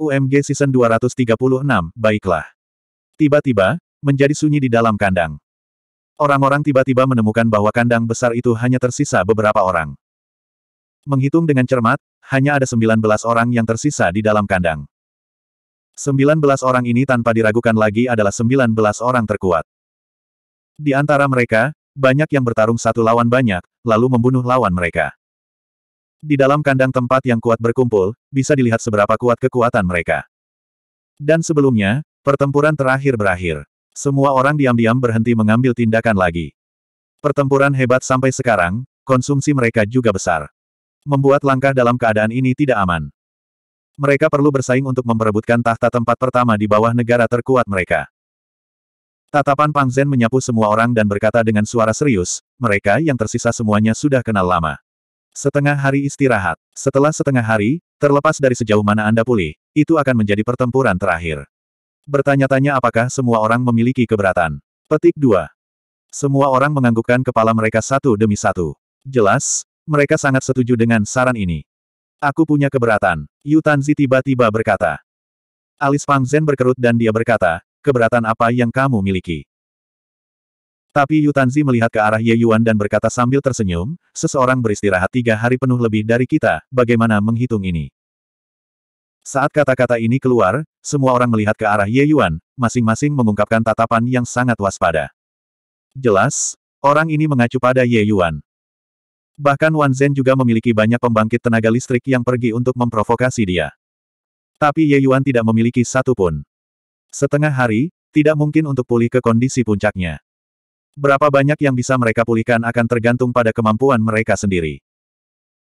UMG Season 236, baiklah. Tiba-tiba, menjadi sunyi di dalam kandang. Orang-orang tiba-tiba menemukan bahwa kandang besar itu hanya tersisa beberapa orang. Menghitung dengan cermat, hanya ada 19 orang yang tersisa di dalam kandang. 19 orang ini tanpa diragukan lagi adalah 19 orang terkuat. Di antara mereka, banyak yang bertarung satu lawan banyak, lalu membunuh lawan mereka. Di dalam kandang tempat yang kuat berkumpul, bisa dilihat seberapa kuat kekuatan mereka. Dan sebelumnya, pertempuran terakhir berakhir. Semua orang diam-diam berhenti mengambil tindakan lagi. Pertempuran hebat sampai sekarang, konsumsi mereka juga besar. Membuat langkah dalam keadaan ini tidak aman. Mereka perlu bersaing untuk memperebutkan tahta tempat pertama di bawah negara terkuat mereka. Tatapan Pang Zen menyapu semua orang dan berkata dengan suara serius, mereka yang tersisa semuanya sudah kenal lama. Setengah hari istirahat. Setelah setengah hari, terlepas dari sejauh mana Anda pulih, itu akan menjadi pertempuran terakhir. Bertanya-tanya apakah semua orang memiliki keberatan. Petik 2. Semua orang menganggukkan kepala mereka satu demi satu. Jelas, mereka sangat setuju dengan saran ini. Aku punya keberatan. Yu Tanzi tiba-tiba berkata. Alis Pang Zhen berkerut dan dia berkata, keberatan apa yang kamu miliki? Tapi Yu Tanzi melihat ke arah Ye Yuan dan berkata sambil tersenyum, seseorang beristirahat tiga hari penuh lebih dari kita, bagaimana menghitung ini? Saat kata-kata ini keluar, semua orang melihat ke arah Ye Yuan, masing-masing mengungkapkan tatapan yang sangat waspada. Jelas, orang ini mengacu pada Ye Yuan. Bahkan Wan Zhen juga memiliki banyak pembangkit tenaga listrik yang pergi untuk memprovokasi dia. Tapi Ye Yuan tidak memiliki satu pun. Setengah hari, tidak mungkin untuk pulih ke kondisi puncaknya. Berapa banyak yang bisa mereka pulihkan akan tergantung pada kemampuan mereka sendiri.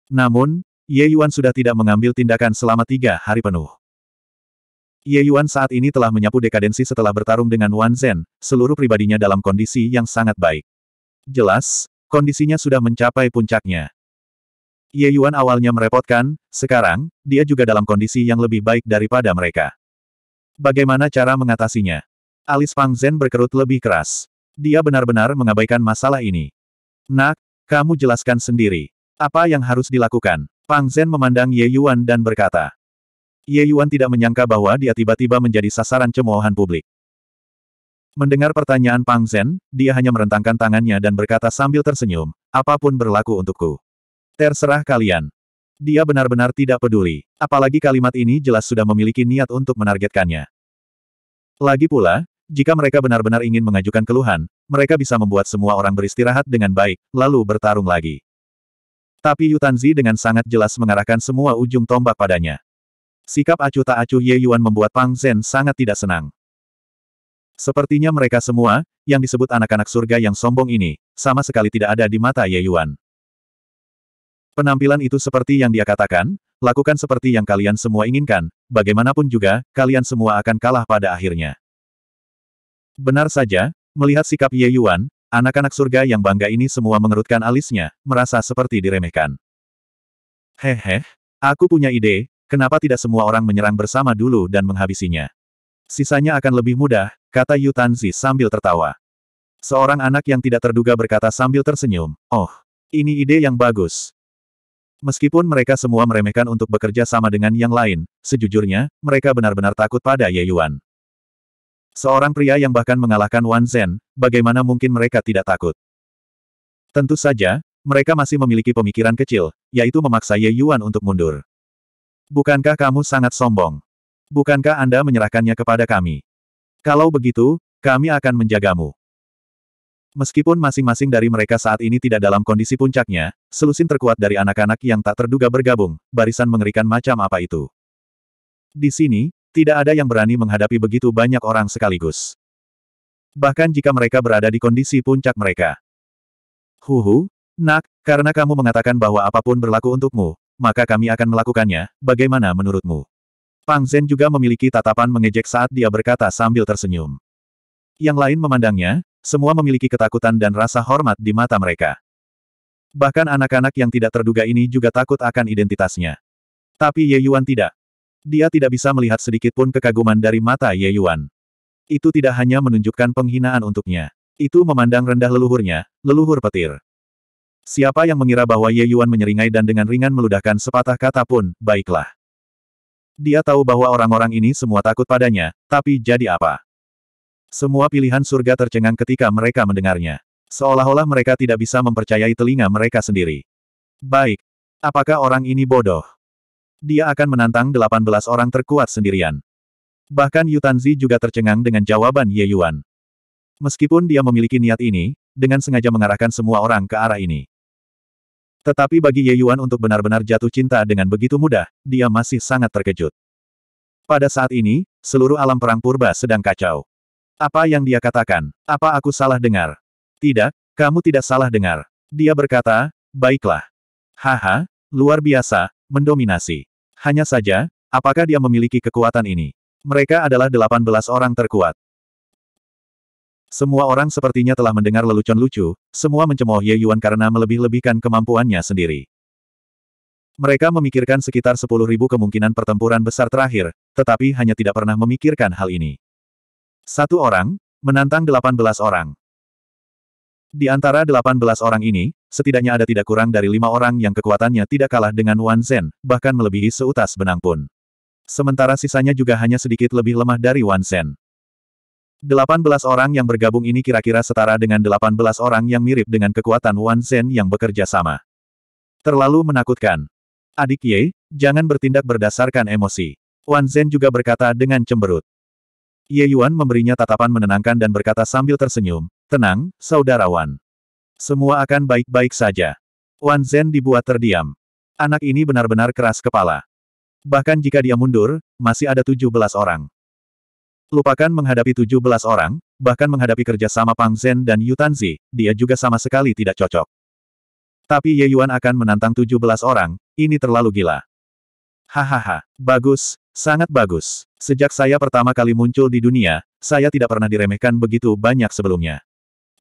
Namun, Ye Yuan sudah tidak mengambil tindakan selama tiga hari penuh. Ye Yuan saat ini telah menyapu dekadensi setelah bertarung dengan Wan Zhen, seluruh pribadinya dalam kondisi yang sangat baik. Jelas, kondisinya sudah mencapai puncaknya. Ye Yuan awalnya merepotkan, sekarang, dia juga dalam kondisi yang lebih baik daripada mereka. Bagaimana cara mengatasinya? Alis Pang Zhen berkerut lebih keras. Dia benar-benar mengabaikan masalah ini. Nak, kamu jelaskan sendiri. Apa yang harus dilakukan? Pang Zhen memandang Ye Yuan dan berkata. Ye Yuan tidak menyangka bahwa dia tiba-tiba menjadi sasaran cemoohan publik. Mendengar pertanyaan Pang Zhen, dia hanya merentangkan tangannya dan berkata sambil tersenyum, apapun berlaku untukku. Terserah kalian. Dia benar-benar tidak peduli, apalagi kalimat ini jelas sudah memiliki niat untuk menargetkannya. Lagi pula, jika mereka benar-benar ingin mengajukan keluhan, mereka bisa membuat semua orang beristirahat dengan baik, lalu bertarung lagi. Tapi Yutanzi dengan sangat jelas mengarahkan semua ujung tombak padanya. Sikap acuh tak acuh Ye Yuan membuat Pang Zhen sangat tidak senang. Sepertinya mereka semua, yang disebut anak-anak surga yang sombong ini, sama sekali tidak ada di mata Ye Yuan. Penampilan itu seperti yang dia katakan, lakukan seperti yang kalian semua inginkan, bagaimanapun juga, kalian semua akan kalah pada akhirnya. Benar saja, melihat sikap Ye Yuan, anak-anak surga yang bangga ini semua mengerutkan alisnya, merasa seperti diremehkan. Hehe, aku punya ide, kenapa tidak semua orang menyerang bersama dulu dan menghabisinya. Sisanya akan lebih mudah, kata Yu Tanzi sambil tertawa. Seorang anak yang tidak terduga berkata sambil tersenyum, Oh, ini ide yang bagus. Meskipun mereka semua meremehkan untuk bekerja sama dengan yang lain, sejujurnya, mereka benar-benar takut pada Ye Yuan. Seorang pria yang bahkan mengalahkan Wan Zhen, bagaimana mungkin mereka tidak takut? Tentu saja, mereka masih memiliki pemikiran kecil, yaitu memaksa Ye Yuan untuk mundur. Bukankah kamu sangat sombong? Bukankah Anda menyerahkannya kepada kami? Kalau begitu, kami akan menjagamu. Meskipun masing-masing dari mereka saat ini tidak dalam kondisi puncaknya, selusin terkuat dari anak-anak yang tak terduga bergabung, barisan mengerikan macam apa itu. Di sini, tidak ada yang berani menghadapi begitu banyak orang sekaligus. Bahkan jika mereka berada di kondisi puncak mereka. Huhu, nak, karena kamu mengatakan bahwa apapun berlaku untukmu, maka kami akan melakukannya, bagaimana menurutmu? Pang Zhen juga memiliki tatapan mengejek saat dia berkata sambil tersenyum. Yang lain memandangnya, semua memiliki ketakutan dan rasa hormat di mata mereka. Bahkan anak-anak yang tidak terduga ini juga takut akan identitasnya. Tapi Ye Yuan tidak. Dia tidak bisa melihat sedikit pun kekaguman dari mata Ye Yuan. Itu tidak hanya menunjukkan penghinaan untuknya. Itu memandang rendah leluhurnya, leluhur petir. Siapa yang mengira bahwa Ye Yuan menyeringai dan dengan ringan meludahkan sepatah kata pun, baiklah. Dia tahu bahwa orang-orang ini semua takut padanya, tapi jadi apa? Semua pilihan surga tercengang ketika mereka mendengarnya. Seolah-olah mereka tidak bisa mempercayai telinga mereka sendiri. Baik. Apakah orang ini bodoh? dia akan menantang 18 orang terkuat sendirian. Bahkan Yutanzi juga tercengang dengan jawaban Ye Yuan. Meskipun dia memiliki niat ini, dengan sengaja mengarahkan semua orang ke arah ini. Tetapi bagi Ye Yuan untuk benar-benar jatuh cinta dengan begitu mudah, dia masih sangat terkejut. Pada saat ini, seluruh alam perang purba sedang kacau. Apa yang dia katakan? Apa aku salah dengar? Tidak, kamu tidak salah dengar. Dia berkata, baiklah. Haha, luar biasa, mendominasi. Hanya saja, apakah dia memiliki kekuatan ini? Mereka adalah 18 orang terkuat. Semua orang sepertinya telah mendengar lelucon lucu, semua mencemooh Ye Yuan karena melebih-lebihkan kemampuannya sendiri. Mereka memikirkan sekitar 10.000 kemungkinan pertempuran besar terakhir, tetapi hanya tidak pernah memikirkan hal ini. Satu orang, menantang 18 orang. Di antara 18 orang ini, setidaknya ada tidak kurang dari lima orang yang kekuatannya tidak kalah dengan Wan Zhen, bahkan melebihi seutas benang pun. Sementara sisanya juga hanya sedikit lebih lemah dari Wan Zhen. 18 orang yang bergabung ini kira-kira setara dengan 18 orang yang mirip dengan kekuatan Wan Zhen yang bekerja sama. Terlalu menakutkan. Adik Ye, jangan bertindak berdasarkan emosi. Wan Zhen juga berkata dengan cemberut. Ye Yuan memberinya tatapan menenangkan dan berkata sambil tersenyum, Tenang, saudara Wan. Semua akan baik-baik saja. Wan Zen dibuat terdiam. Anak ini benar-benar keras kepala. Bahkan jika dia mundur, masih ada 17 orang. Lupakan menghadapi 17 orang, bahkan menghadapi kerja sama Pang Zen dan Yu Tanzi, dia juga sama sekali tidak cocok. Tapi Ye Yuan akan menantang 17 orang, ini terlalu gila. Hahaha, bagus, sangat bagus. Sejak saya pertama kali muncul di dunia, saya tidak pernah diremehkan begitu banyak sebelumnya.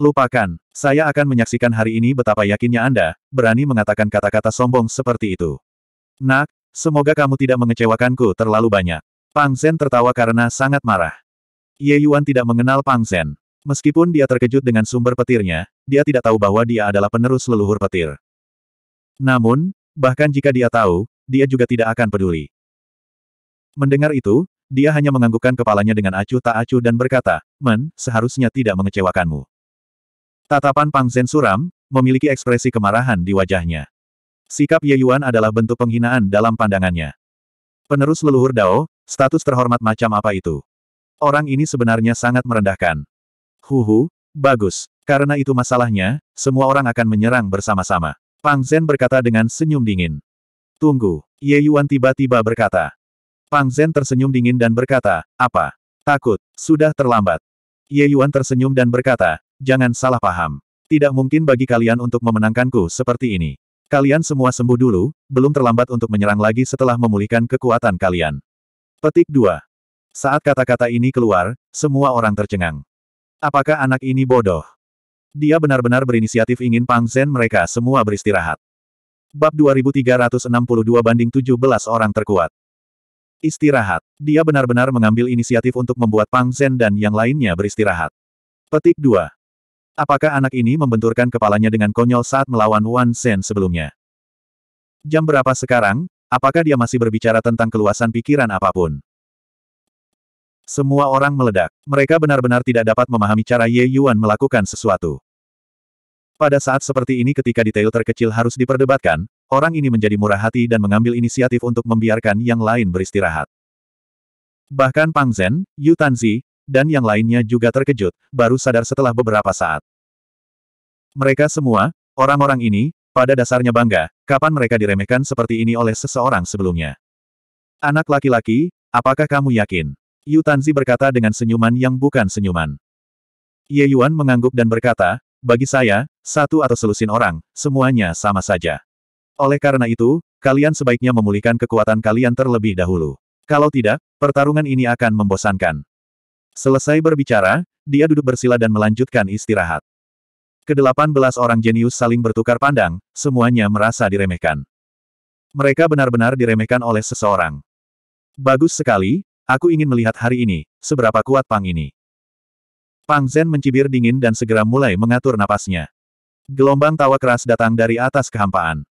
Lupakan, saya akan menyaksikan hari ini betapa yakinnya Anda, berani mengatakan kata-kata sombong seperti itu. Nak, semoga kamu tidak mengecewakanku terlalu banyak. Pang Sen tertawa karena sangat marah. Ye Yuan tidak mengenal Pang Sen. Meskipun dia terkejut dengan sumber petirnya, dia tidak tahu bahwa dia adalah penerus leluhur petir. Namun, bahkan jika dia tahu, dia juga tidak akan peduli. Mendengar itu, dia hanya menganggukkan kepalanya dengan acuh tak acuh dan berkata, Men, seharusnya tidak mengecewakanmu. Tatapan Pang Zhen suram, memiliki ekspresi kemarahan di wajahnya. Sikap Ye Yuan adalah bentuk penghinaan dalam pandangannya. Penerus leluhur Dao, status terhormat macam apa itu? Orang ini sebenarnya sangat merendahkan. Huhu, bagus. Karena itu masalahnya, semua orang akan menyerang bersama-sama. Pang Zhen berkata dengan senyum dingin. Tunggu, Ye Yuan tiba-tiba berkata. Pang Zhen tersenyum dingin dan berkata, apa? Takut, sudah terlambat. Ye Yuan tersenyum dan berkata, Jangan salah paham. Tidak mungkin bagi kalian untuk memenangkanku seperti ini. Kalian semua sembuh dulu, belum terlambat untuk menyerang lagi setelah memulihkan kekuatan kalian. Petik 2. Saat kata-kata ini keluar, semua orang tercengang. Apakah anak ini bodoh? Dia benar-benar berinisiatif ingin Pang Zen mereka semua beristirahat. Bab 2362 banding 17 orang terkuat. Istirahat. Dia benar-benar mengambil inisiatif untuk membuat Pang Zen dan yang lainnya beristirahat. Petik 2. Apakah anak ini membenturkan kepalanya dengan konyol saat melawan Wan Sen sebelumnya? Jam berapa sekarang? Apakah dia masih berbicara tentang keluasan pikiran apapun? Semua orang meledak. Mereka benar-benar tidak dapat memahami cara Ye Yuan melakukan sesuatu. Pada saat seperti ini ketika detail terkecil harus diperdebatkan, orang ini menjadi murah hati dan mengambil inisiatif untuk membiarkan yang lain beristirahat. Bahkan Pang Zhen, Yu Tanzi, dan yang lainnya juga terkejut, baru sadar setelah beberapa saat. Mereka semua, orang-orang ini, pada dasarnya bangga, kapan mereka diremehkan seperti ini oleh seseorang sebelumnya. Anak laki-laki, apakah kamu yakin? Yu Tanzi berkata dengan senyuman yang bukan senyuman. Ye Yuan mengangguk dan berkata, bagi saya, satu atau selusin orang, semuanya sama saja. Oleh karena itu, kalian sebaiknya memulihkan kekuatan kalian terlebih dahulu. Kalau tidak, pertarungan ini akan membosankan. Selesai berbicara, dia duduk bersila dan melanjutkan istirahat. Kedelapan belas orang jenius saling bertukar pandang, semuanya merasa diremehkan. Mereka benar-benar diremehkan oleh seseorang. Bagus sekali, aku ingin melihat hari ini, seberapa kuat Pang ini. Pang Zen mencibir dingin dan segera mulai mengatur napasnya. Gelombang tawa keras datang dari atas kehampaan.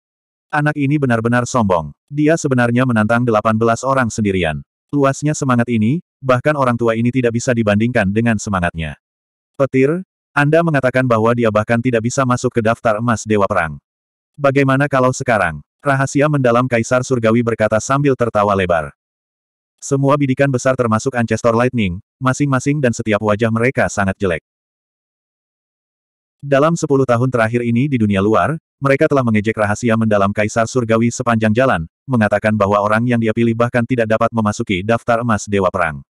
Anak ini benar-benar sombong. Dia sebenarnya menantang delapan belas orang sendirian. Luasnya semangat ini, bahkan orang tua ini tidak bisa dibandingkan dengan semangatnya. Petir, anda mengatakan bahwa dia bahkan tidak bisa masuk ke daftar emas Dewa Perang. Bagaimana kalau sekarang? Rahasia mendalam Kaisar Surgawi berkata sambil tertawa lebar. Semua bidikan besar termasuk Ancestor Lightning, masing-masing dan setiap wajah mereka sangat jelek. Dalam sepuluh tahun terakhir ini di dunia luar, mereka telah mengejek rahasia mendalam Kaisar Surgawi sepanjang jalan, mengatakan bahwa orang yang dia pilih bahkan tidak dapat memasuki daftar emas Dewa Perang.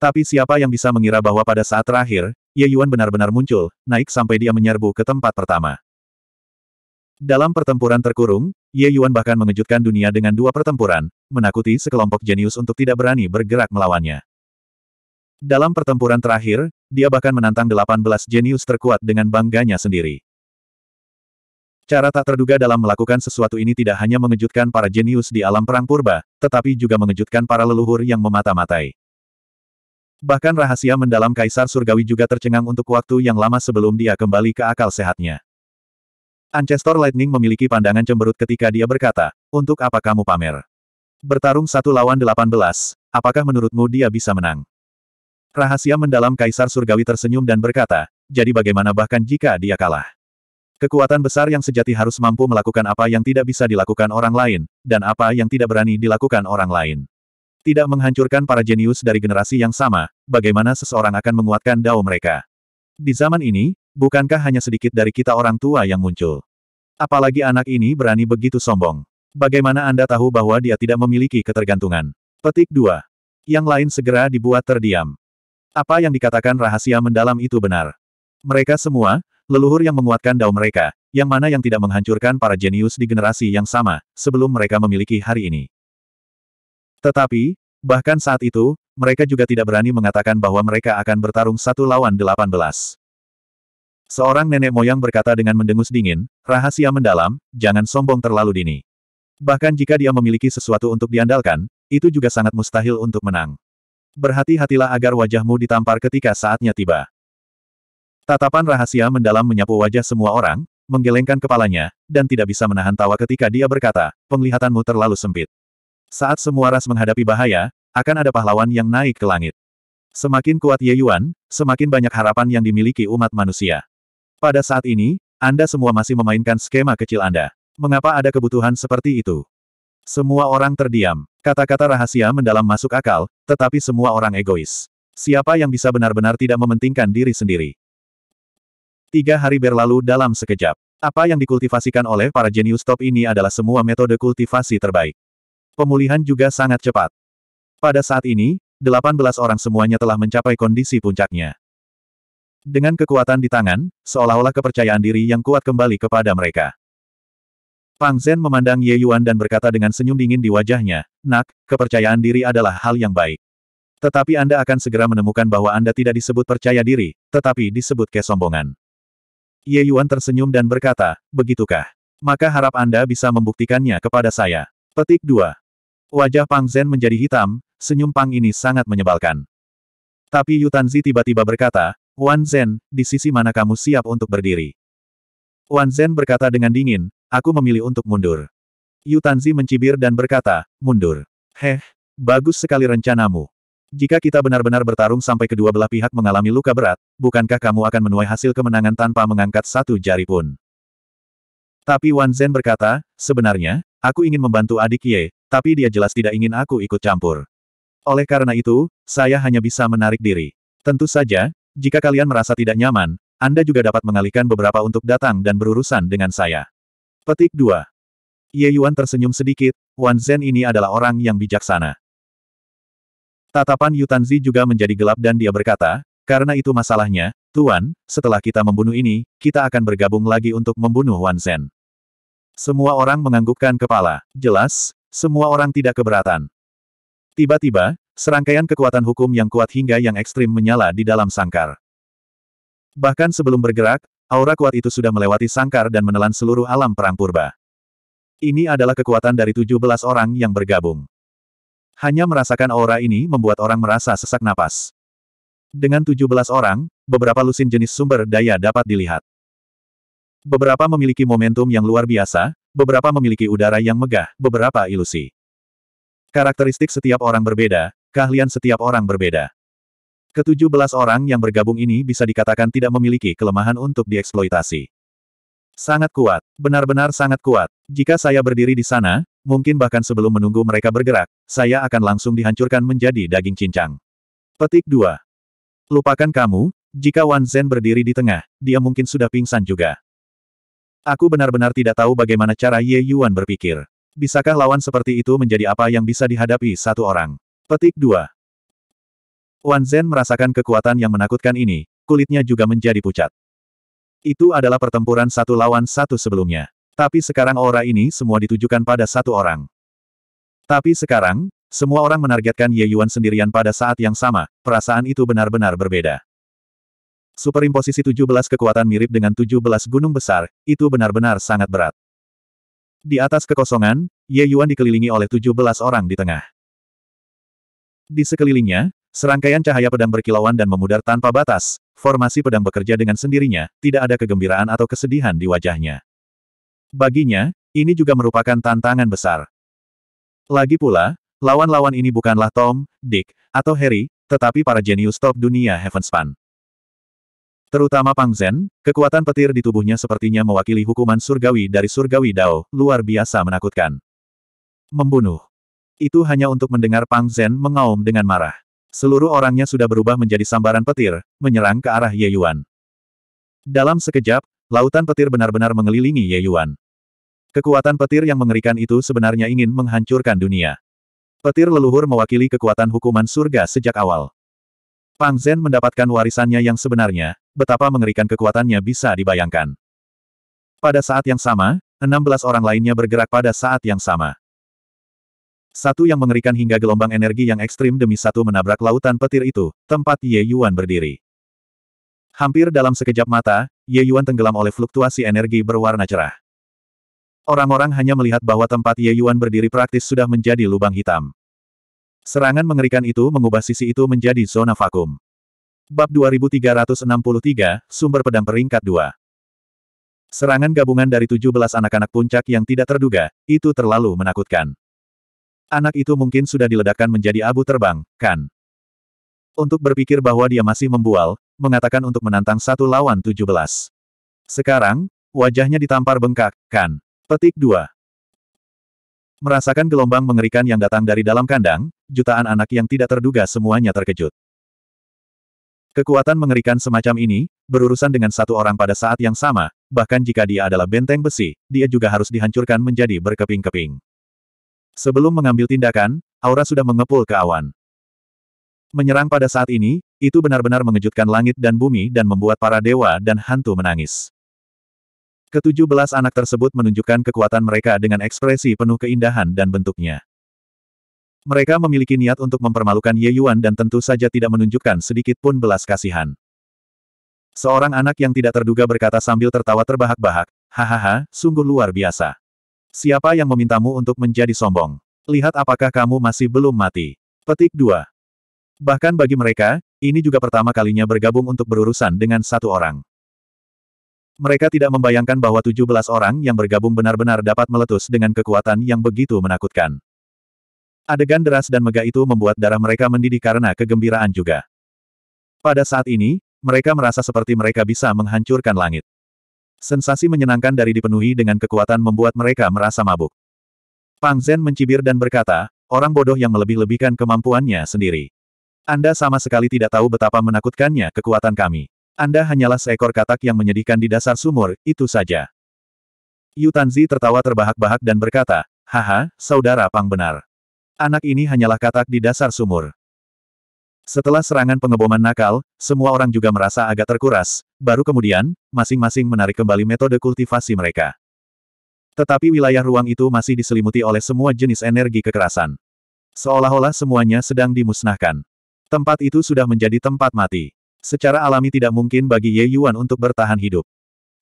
Tapi siapa yang bisa mengira bahwa pada saat terakhir, Ye Yuan benar-benar muncul, naik sampai dia menyerbu ke tempat pertama. Dalam pertempuran terkurung, Ye Yuan bahkan mengejutkan dunia dengan dua pertempuran, menakuti sekelompok jenius untuk tidak berani bergerak melawannya. Dalam pertempuran terakhir, dia bahkan menantang 18 jenius terkuat dengan bangganya sendiri. Cara tak terduga dalam melakukan sesuatu ini tidak hanya mengejutkan para jenius di alam perang purba, tetapi juga mengejutkan para leluhur yang memata-matai. Bahkan rahasia mendalam Kaisar Surgawi juga tercengang untuk waktu yang lama sebelum dia kembali ke akal sehatnya. Ancestor Lightning memiliki pandangan cemberut ketika dia berkata, untuk apa kamu pamer? Bertarung satu lawan delapan belas, apakah menurutmu dia bisa menang? Rahasia mendalam Kaisar Surgawi tersenyum dan berkata, jadi bagaimana bahkan jika dia kalah? Kekuatan besar yang sejati harus mampu melakukan apa yang tidak bisa dilakukan orang lain, dan apa yang tidak berani dilakukan orang lain. Tidak menghancurkan para jenius dari generasi yang sama, bagaimana seseorang akan menguatkan dao mereka? Di zaman ini, bukankah hanya sedikit dari kita orang tua yang muncul? Apalagi anak ini berani begitu sombong. Bagaimana Anda tahu bahwa dia tidak memiliki ketergantungan? Petik 2. Yang lain segera dibuat terdiam. Apa yang dikatakan rahasia mendalam itu benar. Mereka semua, leluhur yang menguatkan dao mereka, yang mana yang tidak menghancurkan para jenius di generasi yang sama, sebelum mereka memiliki hari ini. Tetapi, bahkan saat itu, mereka juga tidak berani mengatakan bahwa mereka akan bertarung satu lawan delapan belas. Seorang nenek moyang berkata dengan mendengus dingin, rahasia mendalam, jangan sombong terlalu dini. Bahkan jika dia memiliki sesuatu untuk diandalkan, itu juga sangat mustahil untuk menang. Berhati-hatilah agar wajahmu ditampar ketika saatnya tiba. Tatapan rahasia mendalam menyapu wajah semua orang, menggelengkan kepalanya, dan tidak bisa menahan tawa ketika dia berkata, penglihatanmu terlalu sempit. Saat semua ras menghadapi bahaya, akan ada pahlawan yang naik ke langit. Semakin kuat Ye Yuan, semakin banyak harapan yang dimiliki umat manusia. Pada saat ini, Anda semua masih memainkan skema kecil Anda. Mengapa ada kebutuhan seperti itu? Semua orang terdiam. Kata-kata rahasia mendalam masuk akal, tetapi semua orang egois. Siapa yang bisa benar-benar tidak mementingkan diri sendiri? Tiga hari berlalu dalam sekejap. Apa yang dikultivasikan oleh para jenius top ini adalah semua metode kultivasi terbaik. Pemulihan juga sangat cepat. Pada saat ini, 18 orang semuanya telah mencapai kondisi puncaknya. Dengan kekuatan di tangan, seolah-olah kepercayaan diri yang kuat kembali kepada mereka. Pang Zhen memandang Ye Yuan dan berkata dengan senyum dingin di wajahnya, Nak, kepercayaan diri adalah hal yang baik. Tetapi Anda akan segera menemukan bahwa Anda tidak disebut percaya diri, tetapi disebut kesombongan. Ye Yuan tersenyum dan berkata, Begitukah? Maka harap Anda bisa membuktikannya kepada saya. Petik 2. Wajah Pang Zen menjadi hitam, senyum Pang ini sangat menyebalkan. Tapi Yu Tanzi tiba-tiba berkata, Wan Zen, di sisi mana kamu siap untuk berdiri? Wan Zen berkata dengan dingin, aku memilih untuk mundur. Yu Tanzi mencibir dan berkata, mundur. Heh, bagus sekali rencanamu. Jika kita benar-benar bertarung sampai kedua belah pihak mengalami luka berat, bukankah kamu akan menuai hasil kemenangan tanpa mengangkat satu jari pun? Tapi Wan Zen berkata, sebenarnya, aku ingin membantu adik Ye, tapi dia jelas tidak ingin aku ikut campur. Oleh karena itu, saya hanya bisa menarik diri. Tentu saja, jika kalian merasa tidak nyaman, Anda juga dapat mengalihkan beberapa untuk datang dan berurusan dengan saya. Petik 2. Ye Yuan tersenyum sedikit, Wan Zhen ini adalah orang yang bijaksana. Tatapan Yu Tanzi juga menjadi gelap dan dia berkata, karena itu masalahnya, Tuan, setelah kita membunuh ini, kita akan bergabung lagi untuk membunuh Wan Zhen. Semua orang menganggukkan kepala. Jelas, semua orang tidak keberatan. Tiba-tiba, serangkaian kekuatan hukum yang kuat hingga yang ekstrim menyala di dalam sangkar. Bahkan sebelum bergerak, aura kuat itu sudah melewati sangkar dan menelan seluruh alam perang purba. Ini adalah kekuatan dari 17 orang yang bergabung. Hanya merasakan aura ini membuat orang merasa sesak napas. Dengan 17 orang, beberapa lusin jenis sumber daya dapat dilihat. Beberapa memiliki momentum yang luar biasa, beberapa memiliki udara yang megah, beberapa ilusi. Karakteristik setiap orang berbeda, keahlian setiap orang berbeda. Ketujuh belas orang yang bergabung ini bisa dikatakan tidak memiliki kelemahan untuk dieksploitasi. Sangat kuat, benar-benar sangat kuat. Jika saya berdiri di sana, mungkin bahkan sebelum menunggu mereka bergerak, saya akan langsung dihancurkan menjadi daging cincang. Petik 2. Lupakan kamu, jika Wan Zhen berdiri di tengah, dia mungkin sudah pingsan juga. Aku benar-benar tidak tahu bagaimana cara Ye Yuan berpikir. Bisakah lawan seperti itu menjadi apa yang bisa dihadapi satu orang? Petik 2. Wan Zhen merasakan kekuatan yang menakutkan ini, kulitnya juga menjadi pucat. Itu adalah pertempuran satu lawan satu sebelumnya. Tapi sekarang aura ini semua ditujukan pada satu orang. Tapi sekarang, semua orang menargetkan Ye Yuan sendirian pada saat yang sama, perasaan itu benar-benar berbeda. Superimposisi 17 kekuatan mirip dengan 17 gunung besar, itu benar-benar sangat berat. Di atas kekosongan, Ye Yuan dikelilingi oleh 17 orang di tengah. Di sekelilingnya, serangkaian cahaya pedang berkilauan dan memudar tanpa batas, formasi pedang bekerja dengan sendirinya, tidak ada kegembiraan atau kesedihan di wajahnya. Baginya, ini juga merupakan tantangan besar. Lagi pula, lawan-lawan ini bukanlah Tom, Dick, atau Harry, tetapi para jenius top dunia Heavenspan. Terutama Pang Zen, kekuatan petir di tubuhnya sepertinya mewakili hukuman surgawi dari surgawi Dao, luar biasa menakutkan. Membunuh. Itu hanya untuk mendengar Pang Zen mengaum dengan marah. Seluruh orangnya sudah berubah menjadi sambaran petir, menyerang ke arah Ye Yuan. Dalam sekejap, lautan petir benar-benar mengelilingi Ye Yuan. Kekuatan petir yang mengerikan itu sebenarnya ingin menghancurkan dunia. Petir leluhur mewakili kekuatan hukuman surga sejak awal. Pang Zhen mendapatkan warisannya yang sebenarnya, betapa mengerikan kekuatannya bisa dibayangkan. Pada saat yang sama, 16 orang lainnya bergerak pada saat yang sama. Satu yang mengerikan hingga gelombang energi yang ekstrim demi satu menabrak lautan petir itu, tempat Ye Yuan berdiri. Hampir dalam sekejap mata, Ye Yuan tenggelam oleh fluktuasi energi berwarna cerah. Orang-orang hanya melihat bahwa tempat Ye Yuan berdiri praktis sudah menjadi lubang hitam. Serangan mengerikan itu mengubah sisi itu menjadi zona vakum. Bab 2363, Sumber Pedang Peringkat 2 Serangan gabungan dari 17 anak-anak puncak yang tidak terduga, itu terlalu menakutkan. Anak itu mungkin sudah diledakkan menjadi abu terbang, kan? Untuk berpikir bahwa dia masih membual, mengatakan untuk menantang satu lawan 17. Sekarang, wajahnya ditampar bengkak, kan? Petik 2. Merasakan gelombang mengerikan yang datang dari dalam kandang, jutaan anak yang tidak terduga semuanya terkejut. Kekuatan mengerikan semacam ini, berurusan dengan satu orang pada saat yang sama, bahkan jika dia adalah benteng besi, dia juga harus dihancurkan menjadi berkeping-keping. Sebelum mengambil tindakan, aura sudah mengepul ke awan. Menyerang pada saat ini, itu benar-benar mengejutkan langit dan bumi dan membuat para dewa dan hantu menangis. Ketujuh belas anak tersebut menunjukkan kekuatan mereka dengan ekspresi penuh keindahan dan bentuknya. Mereka memiliki niat untuk mempermalukan Ye Yuan dan tentu saja tidak menunjukkan sedikit pun belas kasihan. Seorang anak yang tidak terduga berkata sambil tertawa terbahak-bahak, hahaha, sungguh luar biasa. Siapa yang memintamu untuk menjadi sombong? Lihat apakah kamu masih belum mati. Petik 2. Bahkan bagi mereka, ini juga pertama kalinya bergabung untuk berurusan dengan satu orang. Mereka tidak membayangkan bahwa 17 orang yang bergabung benar-benar dapat meletus dengan kekuatan yang begitu menakutkan. Adegan deras dan megah itu membuat darah mereka mendidih karena kegembiraan juga. Pada saat ini, mereka merasa seperti mereka bisa menghancurkan langit. Sensasi menyenangkan dari dipenuhi dengan kekuatan membuat mereka merasa mabuk. Pang Zhen mencibir dan berkata, orang bodoh yang melebih-lebihkan kemampuannya sendiri. Anda sama sekali tidak tahu betapa menakutkannya kekuatan kami. Anda hanyalah seekor katak yang menyedihkan di dasar sumur, itu saja. Yu Tanzi tertawa terbahak-bahak dan berkata, Haha, saudara Pang benar. Anak ini hanyalah katak di dasar sumur. Setelah serangan pengeboman nakal, semua orang juga merasa agak terkuras, baru kemudian, masing-masing menarik kembali metode kultivasi mereka. Tetapi wilayah ruang itu masih diselimuti oleh semua jenis energi kekerasan. Seolah-olah semuanya sedang dimusnahkan. Tempat itu sudah menjadi tempat mati. Secara alami tidak mungkin bagi Ye Yuan untuk bertahan hidup.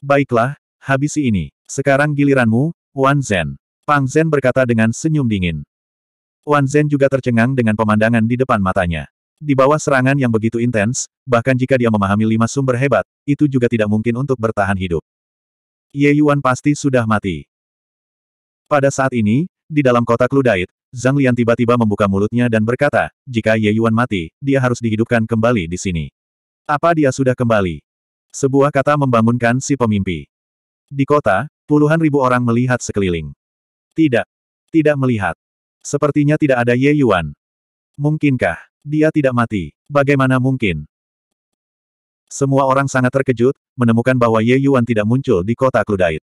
Baiklah, habisi ini. Sekarang giliranmu, Wan Zhen. Pang Zhen berkata dengan senyum dingin. Wan Zhen juga tercengang dengan pemandangan di depan matanya. Di bawah serangan yang begitu intens, bahkan jika dia memahami lima sumber hebat, itu juga tidak mungkin untuk bertahan hidup. Ye Yuan pasti sudah mati. Pada saat ini, di dalam kota Kludait, Zhang Lian tiba-tiba membuka mulutnya dan berkata, jika Ye Yuan mati, dia harus dihidupkan kembali di sini. Apa dia sudah kembali? Sebuah kata membangunkan si pemimpi. Di kota, puluhan ribu orang melihat sekeliling. Tidak. Tidak melihat. Sepertinya tidak ada Ye Yuan. Mungkinkah, dia tidak mati? Bagaimana mungkin? Semua orang sangat terkejut, menemukan bahwa Ye Yuan tidak muncul di kota Kludait.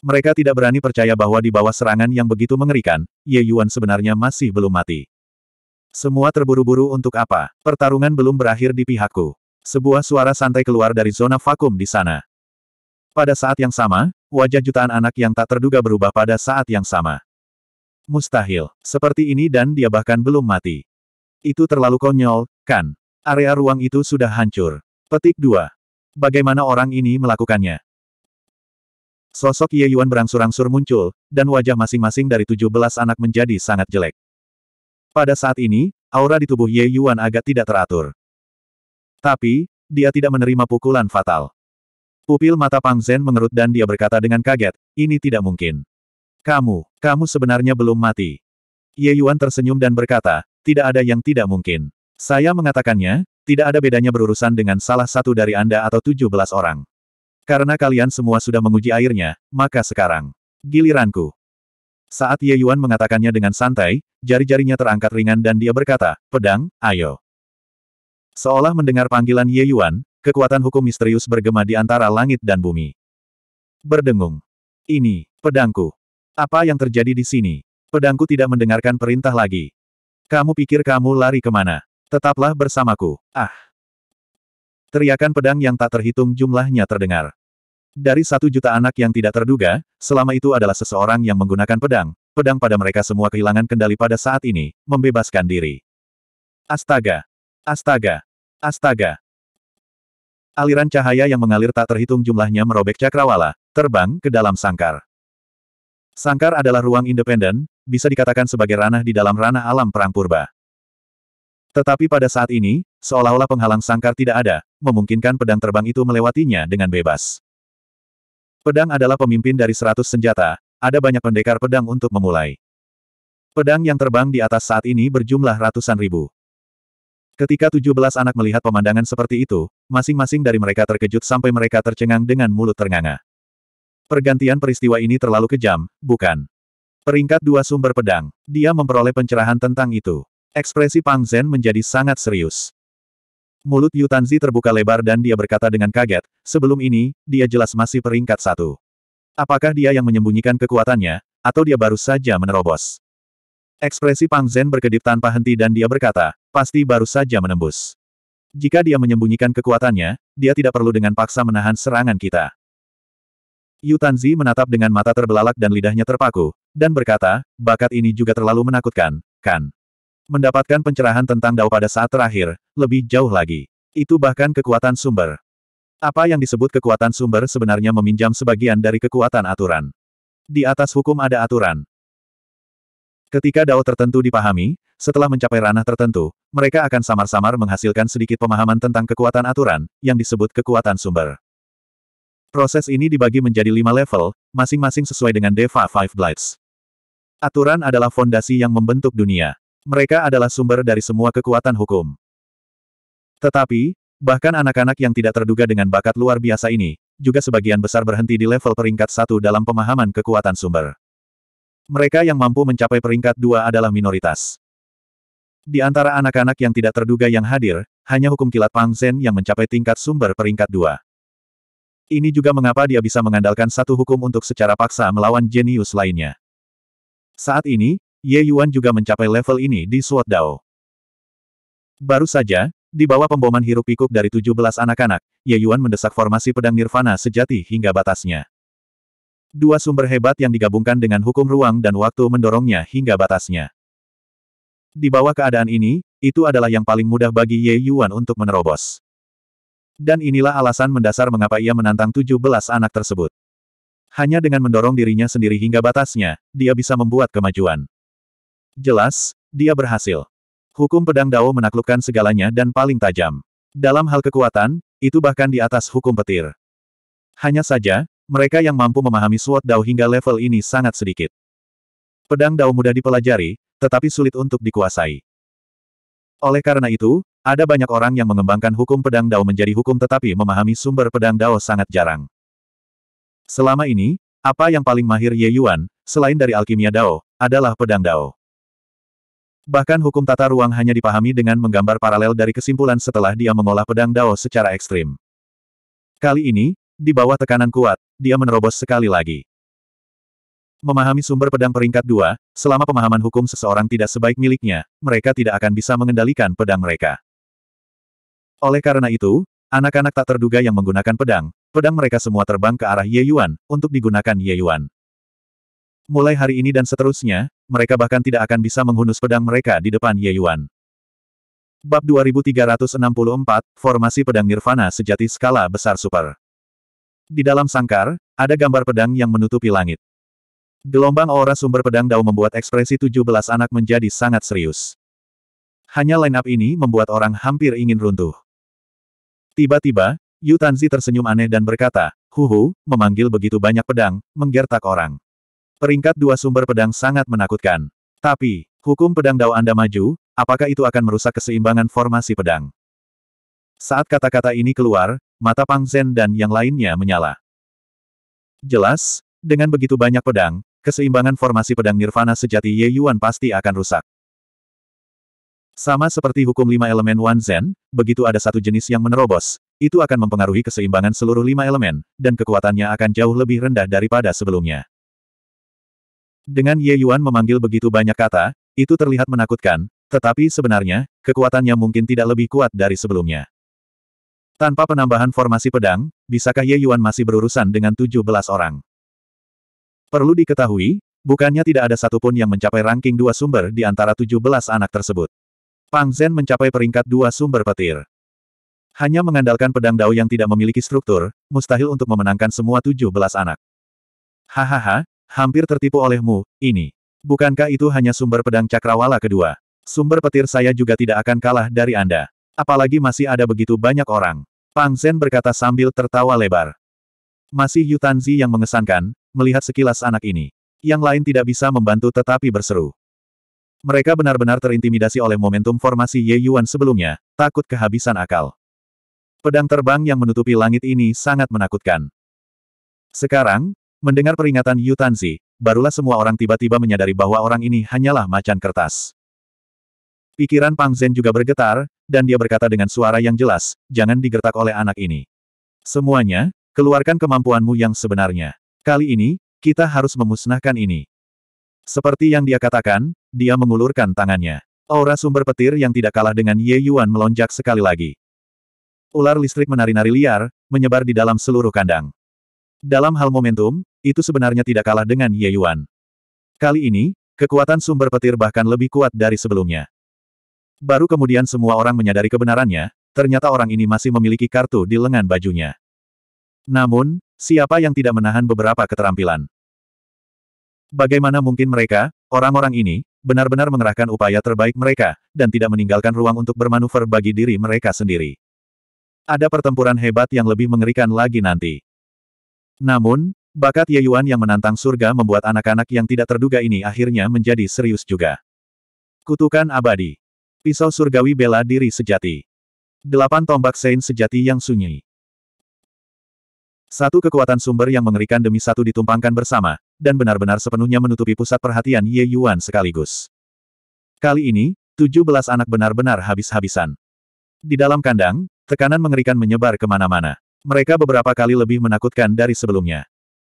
Mereka tidak berani percaya bahwa di bawah serangan yang begitu mengerikan, Ye Yuan sebenarnya masih belum mati. Semua terburu-buru untuk apa? Pertarungan belum berakhir di pihakku. Sebuah suara santai keluar dari zona vakum di sana. Pada saat yang sama, wajah jutaan anak yang tak terduga berubah pada saat yang sama. Mustahil, seperti ini dan dia bahkan belum mati. Itu terlalu konyol, kan? Area ruang itu sudah hancur. Petik 2. Bagaimana orang ini melakukannya? Sosok Ye Yuan berangsur-angsur muncul, dan wajah masing-masing dari 17 anak menjadi sangat jelek. Pada saat ini, aura di tubuh Ye Yuan agak tidak teratur. Tapi, dia tidak menerima pukulan fatal. Pupil mata Pang Zhen mengerut dan dia berkata dengan kaget, ini tidak mungkin. Kamu, kamu sebenarnya belum mati. Ye Yuan tersenyum dan berkata, tidak ada yang tidak mungkin. Saya mengatakannya, tidak ada bedanya berurusan dengan salah satu dari Anda atau 17 orang. Karena kalian semua sudah menguji airnya, maka sekarang, giliranku. Saat Ye Yuan mengatakannya dengan santai, jari-jarinya terangkat ringan dan dia berkata, pedang, ayo. Seolah mendengar panggilan Ye Yuan, kekuatan hukum misterius bergema di antara langit dan bumi. Berdengung. Ini, pedangku. Apa yang terjadi di sini? Pedangku tidak mendengarkan perintah lagi. Kamu pikir kamu lari kemana? Tetaplah bersamaku. Ah! Teriakan pedang yang tak terhitung jumlahnya terdengar. Dari satu juta anak yang tidak terduga, selama itu adalah seseorang yang menggunakan pedang, pedang pada mereka semua kehilangan kendali pada saat ini, membebaskan diri. Astaga! Astaga! Astaga! Aliran cahaya yang mengalir tak terhitung jumlahnya merobek cakrawala, terbang ke dalam sangkar. Sangkar adalah ruang independen, bisa dikatakan sebagai ranah di dalam ranah alam perang purba. Tetapi pada saat ini, seolah-olah penghalang sangkar tidak ada, memungkinkan pedang terbang itu melewatinya dengan bebas. Pedang adalah pemimpin dari seratus senjata, ada banyak pendekar pedang untuk memulai. Pedang yang terbang di atas saat ini berjumlah ratusan ribu. Ketika tujuh belas anak melihat pemandangan seperti itu, masing-masing dari mereka terkejut sampai mereka tercengang dengan mulut ternganga. Pergantian peristiwa ini terlalu kejam, bukan? Peringkat dua sumber pedang, dia memperoleh pencerahan tentang itu. Ekspresi Pang Zhen menjadi sangat serius. Mulut Yutanzi terbuka lebar dan dia berkata dengan kaget, sebelum ini, dia jelas masih peringkat satu. Apakah dia yang menyembunyikan kekuatannya, atau dia baru saja menerobos? Ekspresi Pang Zhen berkedip tanpa henti dan dia berkata, pasti baru saja menembus. Jika dia menyembunyikan kekuatannya, dia tidak perlu dengan paksa menahan serangan kita. Yutanzi menatap dengan mata terbelalak dan lidahnya terpaku, dan berkata, bakat ini juga terlalu menakutkan, kan? mendapatkan pencerahan tentang Dao pada saat terakhir, lebih jauh lagi. Itu bahkan kekuatan sumber. Apa yang disebut kekuatan sumber sebenarnya meminjam sebagian dari kekuatan aturan. Di atas hukum ada aturan. Ketika Dao tertentu dipahami, setelah mencapai ranah tertentu, mereka akan samar-samar menghasilkan sedikit pemahaman tentang kekuatan aturan, yang disebut kekuatan sumber. Proses ini dibagi menjadi lima level, masing-masing sesuai dengan Deva Five Blights. Aturan adalah fondasi yang membentuk dunia. Mereka adalah sumber dari semua kekuatan hukum. Tetapi, bahkan anak-anak yang tidak terduga dengan bakat luar biasa ini, juga sebagian besar berhenti di level peringkat satu dalam pemahaman kekuatan sumber. Mereka yang mampu mencapai peringkat dua adalah minoritas. Di antara anak-anak yang tidak terduga yang hadir, hanya hukum kilat Pang Zen yang mencapai tingkat sumber peringkat dua. Ini juga mengapa dia bisa mengandalkan satu hukum untuk secara paksa melawan jenius lainnya. Saat ini, Ye Yuan juga mencapai level ini di Sword Dao. Baru saja, di bawah pemboman hirup pikuk dari 17 anak-anak, Ye Yuan mendesak formasi pedang nirvana sejati hingga batasnya. Dua sumber hebat yang digabungkan dengan hukum ruang dan waktu mendorongnya hingga batasnya. Di bawah keadaan ini, itu adalah yang paling mudah bagi Ye Yuan untuk menerobos. Dan inilah alasan mendasar mengapa ia menantang 17 anak tersebut. Hanya dengan mendorong dirinya sendiri hingga batasnya, dia bisa membuat kemajuan. Jelas, dia berhasil. Hukum pedang Dao menaklukkan segalanya dan paling tajam. Dalam hal kekuatan, itu bahkan di atas hukum petir. Hanya saja, mereka yang mampu memahami suot Dao hingga level ini sangat sedikit. Pedang Dao mudah dipelajari, tetapi sulit untuk dikuasai. Oleh karena itu, ada banyak orang yang mengembangkan hukum pedang Dao menjadi hukum tetapi memahami sumber pedang Dao sangat jarang. Selama ini, apa yang paling mahir Ye Yuan, selain dari alkimia Dao, adalah pedang Dao. Bahkan hukum tata ruang hanya dipahami dengan menggambar paralel dari kesimpulan setelah dia mengolah pedang Dao secara ekstrim. Kali ini, di bawah tekanan kuat, dia menerobos sekali lagi. Memahami sumber pedang peringkat dua, selama pemahaman hukum seseorang tidak sebaik miliknya, mereka tidak akan bisa mengendalikan pedang mereka. Oleh karena itu, anak-anak tak terduga yang menggunakan pedang, pedang mereka semua terbang ke arah Ye Yuan, untuk digunakan Ye Yuan. Mulai hari ini dan seterusnya, mereka bahkan tidak akan bisa menghunus pedang mereka di depan Ye Yuan. Bab 2364, Formasi Pedang Nirvana Sejati Skala Besar Super. Di dalam sangkar, ada gambar pedang yang menutupi langit. Gelombang aura sumber pedang Dao membuat ekspresi 17 anak menjadi sangat serius. Hanya line-up ini membuat orang hampir ingin runtuh. Tiba-tiba, Yu Tanzi tersenyum aneh dan berkata, Huhu, memanggil begitu banyak pedang, menggertak orang. Peringkat dua sumber pedang sangat menakutkan. Tapi, hukum pedang Dao Anda maju, apakah itu akan merusak keseimbangan formasi pedang? Saat kata-kata ini keluar, mata Pang Zen dan yang lainnya menyala. Jelas, dengan begitu banyak pedang, keseimbangan formasi pedang nirvana sejati Ye Yuan pasti akan rusak. Sama seperti hukum lima elemen Wan Zen, begitu ada satu jenis yang menerobos, itu akan mempengaruhi keseimbangan seluruh lima elemen, dan kekuatannya akan jauh lebih rendah daripada sebelumnya. Dengan Ye Yuan memanggil begitu banyak kata, itu terlihat menakutkan, tetapi sebenarnya, kekuatannya mungkin tidak lebih kuat dari sebelumnya. Tanpa penambahan formasi pedang, bisakah Ye Yuan masih berurusan dengan 17 orang? Perlu diketahui, bukannya tidak ada satupun yang mencapai ranking dua sumber di antara 17 anak tersebut. Pang Zhen mencapai peringkat dua sumber petir. Hanya mengandalkan pedang dao yang tidak memiliki struktur, mustahil untuk memenangkan semua 17 anak. Hahaha, Hampir tertipu olehmu, ini. Bukankah itu hanya sumber pedang cakrawala kedua? Sumber petir saya juga tidak akan kalah dari Anda. Apalagi masih ada begitu banyak orang. Pang Zhen berkata sambil tertawa lebar. Masih Yu Tanzi yang mengesankan, melihat sekilas anak ini. Yang lain tidak bisa membantu tetapi berseru. Mereka benar-benar terintimidasi oleh momentum formasi Ye Yuan sebelumnya, takut kehabisan akal. Pedang terbang yang menutupi langit ini sangat menakutkan. Sekarang, Mendengar peringatan Yu Tanzi, barulah semua orang tiba-tiba menyadari bahwa orang ini hanyalah macan kertas. Pikiran Pang Zhen juga bergetar, dan dia berkata dengan suara yang jelas, jangan digertak oleh anak ini. Semuanya, keluarkan kemampuanmu yang sebenarnya. Kali ini, kita harus memusnahkan ini. Seperti yang dia katakan, dia mengulurkan tangannya. Aura sumber petir yang tidak kalah dengan Ye Yuan melonjak sekali lagi. Ular listrik menari-nari liar, menyebar di dalam seluruh kandang. Dalam hal momentum, itu sebenarnya tidak kalah dengan Ye Yuan. Kali ini, kekuatan sumber petir bahkan lebih kuat dari sebelumnya. Baru kemudian semua orang menyadari kebenarannya, ternyata orang ini masih memiliki kartu di lengan bajunya. Namun, siapa yang tidak menahan beberapa keterampilan? Bagaimana mungkin mereka, orang-orang ini, benar-benar mengerahkan upaya terbaik mereka, dan tidak meninggalkan ruang untuk bermanuver bagi diri mereka sendiri. Ada pertempuran hebat yang lebih mengerikan lagi nanti. Namun, bakat Ye Yuan yang menantang surga membuat anak-anak yang tidak terduga ini akhirnya menjadi serius juga. Kutukan abadi. Pisau surgawi bela diri sejati. Delapan tombak sein sejati yang sunyi. Satu kekuatan sumber yang mengerikan demi satu ditumpangkan bersama, dan benar-benar sepenuhnya menutupi pusat perhatian Ye Yuan sekaligus. Kali ini, tujuh belas anak benar-benar habis-habisan. Di dalam kandang, tekanan mengerikan menyebar kemana-mana. Mereka beberapa kali lebih menakutkan dari sebelumnya.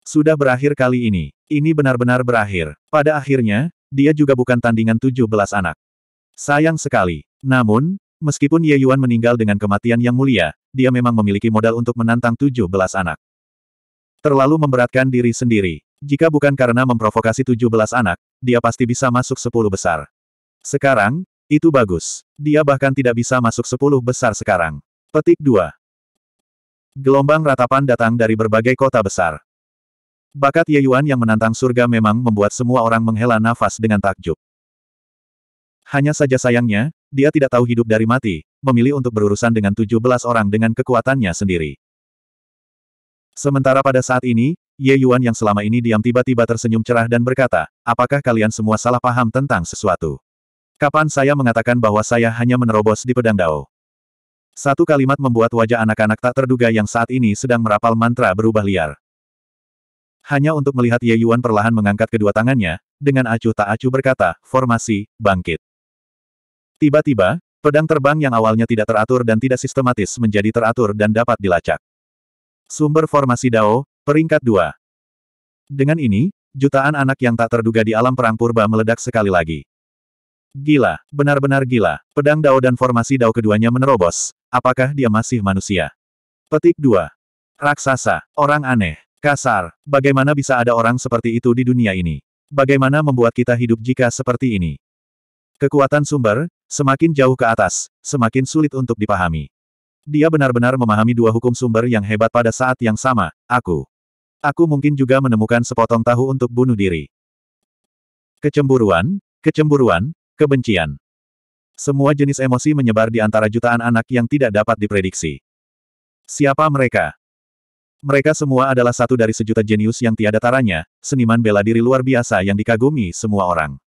Sudah berakhir kali ini. Ini benar-benar berakhir. Pada akhirnya, dia juga bukan tandingan 17 anak. Sayang sekali. Namun, meskipun Ye Yuan meninggal dengan kematian yang mulia, dia memang memiliki modal untuk menantang 17 anak. Terlalu memberatkan diri sendiri. Jika bukan karena memprovokasi 17 anak, dia pasti bisa masuk 10 besar. Sekarang, itu bagus. Dia bahkan tidak bisa masuk 10 besar sekarang. Petik 2. Gelombang ratapan datang dari berbagai kota besar. Bakat Ye Yuan yang menantang surga memang membuat semua orang menghela nafas dengan takjub. Hanya saja sayangnya, dia tidak tahu hidup dari mati, memilih untuk berurusan dengan 17 orang dengan kekuatannya sendiri. Sementara pada saat ini, Ye Yuan yang selama ini diam tiba-tiba tersenyum cerah dan berkata, apakah kalian semua salah paham tentang sesuatu? Kapan saya mengatakan bahwa saya hanya menerobos di pedang Dao? Satu kalimat membuat wajah anak-anak tak terduga yang saat ini sedang merapal mantra berubah liar. Hanya untuk melihat Ye Yuan perlahan mengangkat kedua tangannya, dengan acuh tak acuh berkata, formasi, bangkit. Tiba-tiba, pedang terbang yang awalnya tidak teratur dan tidak sistematis menjadi teratur dan dapat dilacak. Sumber formasi Dao, peringkat 2. Dengan ini, jutaan anak yang tak terduga di alam perang purba meledak sekali lagi. Gila, benar-benar gila. Pedang Dao dan formasi Dao keduanya menerobos, Apakah dia masih manusia? Petik 2. Raksasa, orang aneh, kasar, bagaimana bisa ada orang seperti itu di dunia ini? Bagaimana membuat kita hidup jika seperti ini? Kekuatan sumber, semakin jauh ke atas, semakin sulit untuk dipahami. Dia benar-benar memahami dua hukum sumber yang hebat pada saat yang sama, aku. Aku mungkin juga menemukan sepotong tahu untuk bunuh diri. Kecemburuan, kecemburuan, kebencian. Semua jenis emosi menyebar di antara jutaan anak yang tidak dapat diprediksi. Siapa mereka? Mereka semua adalah satu dari sejuta jenius yang tiada taranya, seniman bela diri luar biasa yang dikagumi semua orang.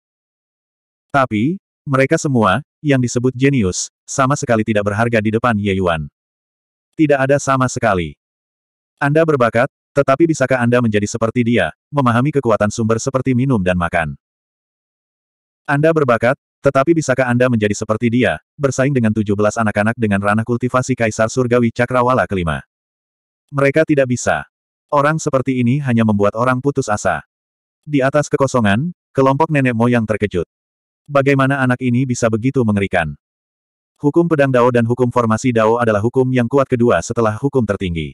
Tapi, mereka semua, yang disebut jenius, sama sekali tidak berharga di depan Ye Yuan. Tidak ada sama sekali. Anda berbakat, tetapi bisakah Anda menjadi seperti dia, memahami kekuatan sumber seperti minum dan makan? Anda berbakat, tetapi bisakah Anda menjadi seperti dia, bersaing dengan 17 anak-anak dengan ranah kultivasi Kaisar Surgawi Cakrawala kelima? Mereka tidak bisa. Orang seperti ini hanya membuat orang putus asa. Di atas kekosongan, kelompok nenek moyang terkejut. Bagaimana anak ini bisa begitu mengerikan? Hukum pedang Dao dan hukum formasi Dao adalah hukum yang kuat kedua setelah hukum tertinggi.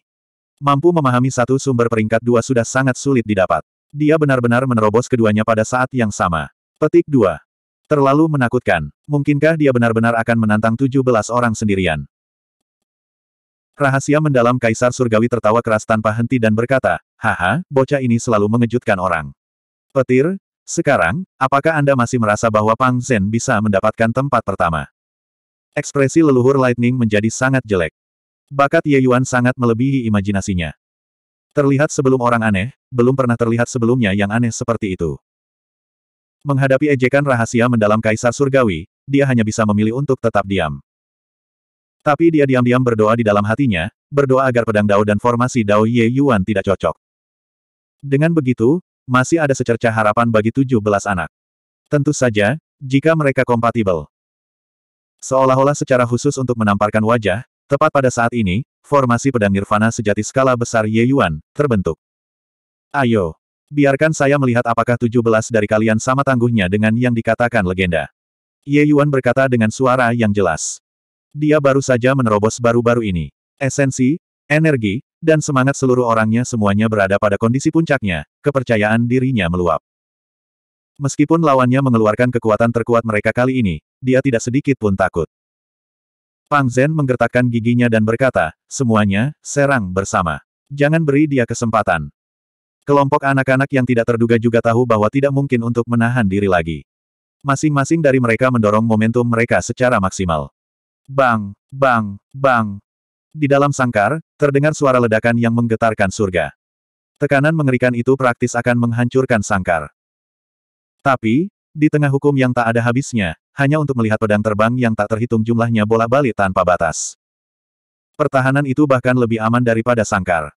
Mampu memahami satu sumber peringkat dua sudah sangat sulit didapat. Dia benar-benar menerobos keduanya pada saat yang sama. Petik 2. Terlalu menakutkan. Mungkinkah dia benar-benar akan menantang 17 orang sendirian? Rahasia mendalam Kaisar Surgawi tertawa keras tanpa henti dan berkata, Haha, bocah ini selalu mengejutkan orang. Petir, sekarang, apakah Anda masih merasa bahwa Pang Zhen bisa mendapatkan tempat pertama? Ekspresi leluhur Lightning menjadi sangat jelek. Bakat Ye Yuan sangat melebihi imajinasinya. Terlihat sebelum orang aneh, belum pernah terlihat sebelumnya yang aneh seperti itu. Menghadapi ejekan rahasia mendalam Kaisar Surgawi, dia hanya bisa memilih untuk tetap diam. Tapi dia diam-diam berdoa di dalam hatinya, berdoa agar pedang Dao dan formasi Dao Ye Yuan tidak cocok. Dengan begitu, masih ada secerca harapan bagi tujuh belas anak. Tentu saja, jika mereka kompatibel. Seolah-olah secara khusus untuk menamparkan wajah, tepat pada saat ini, formasi pedang Nirvana sejati skala besar Ye Yuan, terbentuk. Ayo, Biarkan saya melihat apakah tujuh belas dari kalian sama tangguhnya dengan yang dikatakan legenda. Ye Yuan berkata dengan suara yang jelas. Dia baru saja menerobos baru-baru ini. Esensi, energi, dan semangat seluruh orangnya semuanya berada pada kondisi puncaknya, kepercayaan dirinya meluap. Meskipun lawannya mengeluarkan kekuatan terkuat mereka kali ini, dia tidak sedikit pun takut. Pang Zhen menggertakkan giginya dan berkata, semuanya, serang bersama. Jangan beri dia kesempatan. Kelompok anak-anak yang tidak terduga juga tahu bahwa tidak mungkin untuk menahan diri lagi. Masing-masing dari mereka mendorong momentum mereka secara maksimal. Bang, bang, bang. Di dalam sangkar, terdengar suara ledakan yang menggetarkan surga. Tekanan mengerikan itu praktis akan menghancurkan sangkar. Tapi, di tengah hukum yang tak ada habisnya, hanya untuk melihat pedang terbang yang tak terhitung jumlahnya bola balik tanpa batas. Pertahanan itu bahkan lebih aman daripada sangkar.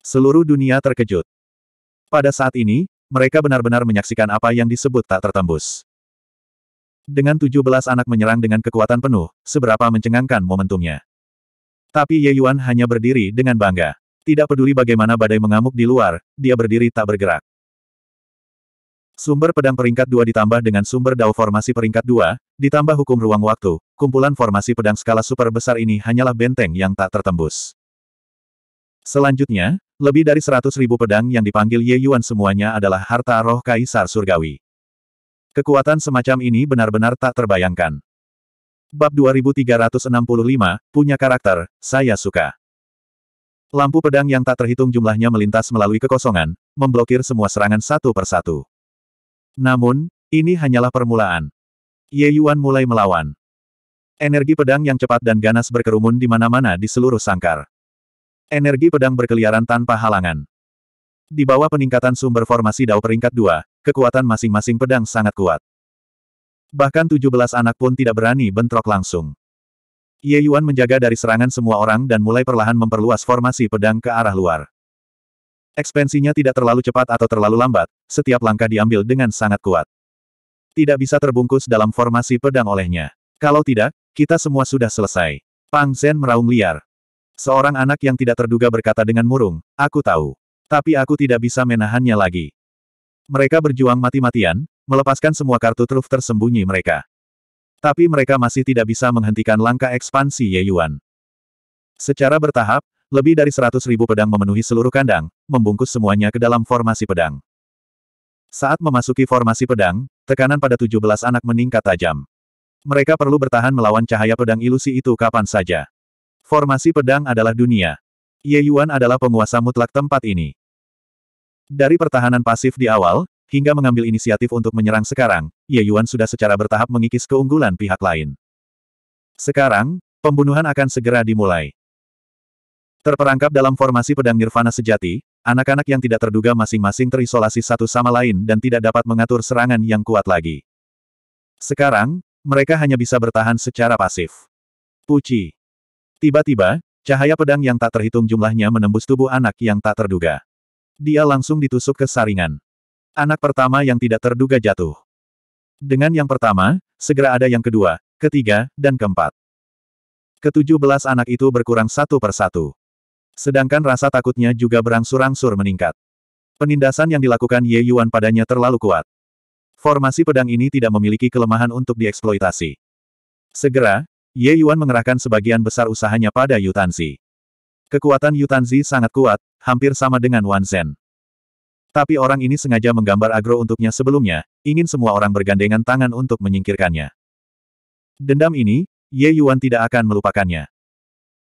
Seluruh dunia terkejut. Pada saat ini, mereka benar-benar menyaksikan apa yang disebut tak tertembus. Dengan 17 anak menyerang dengan kekuatan penuh, seberapa mencengangkan momentumnya. Tapi Ye Yuan hanya berdiri dengan bangga. Tidak peduli bagaimana badai mengamuk di luar, dia berdiri tak bergerak. Sumber pedang peringkat dua ditambah dengan sumber dao formasi peringkat dua, ditambah hukum ruang waktu, kumpulan formasi pedang skala super besar ini hanyalah benteng yang tak tertembus. Selanjutnya, lebih dari seratus ribu pedang yang dipanggil Ye Yuan semuanya adalah harta roh Kaisar Surgawi. Kekuatan semacam ini benar-benar tak terbayangkan. Bab 2365, punya karakter, saya suka. Lampu pedang yang tak terhitung jumlahnya melintas melalui kekosongan, memblokir semua serangan satu persatu. Namun, ini hanyalah permulaan. Ye Yuan mulai melawan. Energi pedang yang cepat dan ganas berkerumun di mana-mana di seluruh sangkar. Energi pedang berkeliaran tanpa halangan. Di bawah peningkatan sumber formasi Dao peringkat 2, kekuatan masing-masing pedang sangat kuat. Bahkan tujuh belas anak pun tidak berani bentrok langsung. Ye Yuan menjaga dari serangan semua orang dan mulai perlahan memperluas formasi pedang ke arah luar. Ekspensinya tidak terlalu cepat atau terlalu lambat, setiap langkah diambil dengan sangat kuat. Tidak bisa terbungkus dalam formasi pedang olehnya. Kalau tidak, kita semua sudah selesai. Pang Zhen meraung liar. Seorang anak yang tidak terduga berkata dengan murung, aku tahu. Tapi aku tidak bisa menahannya lagi. Mereka berjuang mati-matian, melepaskan semua kartu truf tersembunyi mereka. Tapi mereka masih tidak bisa menghentikan langkah ekspansi Ye Yuan. Secara bertahap, lebih dari seratus ribu pedang memenuhi seluruh kandang, membungkus semuanya ke dalam formasi pedang. Saat memasuki formasi pedang, tekanan pada tujuh belas anak meningkat tajam. Mereka perlu bertahan melawan cahaya pedang ilusi itu kapan saja. Formasi pedang adalah dunia. Ye Yuan adalah penguasa mutlak tempat ini. Dari pertahanan pasif di awal, hingga mengambil inisiatif untuk menyerang sekarang, Ye Yuan sudah secara bertahap mengikis keunggulan pihak lain. Sekarang, pembunuhan akan segera dimulai. Terperangkap dalam formasi pedang nirvana sejati, anak-anak yang tidak terduga masing-masing terisolasi satu sama lain dan tidak dapat mengatur serangan yang kuat lagi. Sekarang, mereka hanya bisa bertahan secara pasif. Puci. Tiba-tiba, cahaya pedang yang tak terhitung jumlahnya menembus tubuh anak yang tak terduga. Dia langsung ditusuk ke saringan. Anak pertama yang tidak terduga jatuh. Dengan yang pertama, segera ada yang kedua, ketiga, dan keempat. Ketujuh belas anak itu berkurang satu persatu. Sedangkan rasa takutnya juga berangsur-angsur meningkat. Penindasan yang dilakukan Ye Yuan padanya terlalu kuat. Formasi pedang ini tidak memiliki kelemahan untuk dieksploitasi. Segera, Ye Yuan mengerahkan sebagian besar usahanya pada Yu Tanzi. Kekuatan Yu Tanzi sangat kuat, hampir sama dengan Wan Zhen. Tapi orang ini sengaja menggambar agro untuknya sebelumnya, ingin semua orang bergandengan tangan untuk menyingkirkannya. Dendam ini, Ye Yuan tidak akan melupakannya.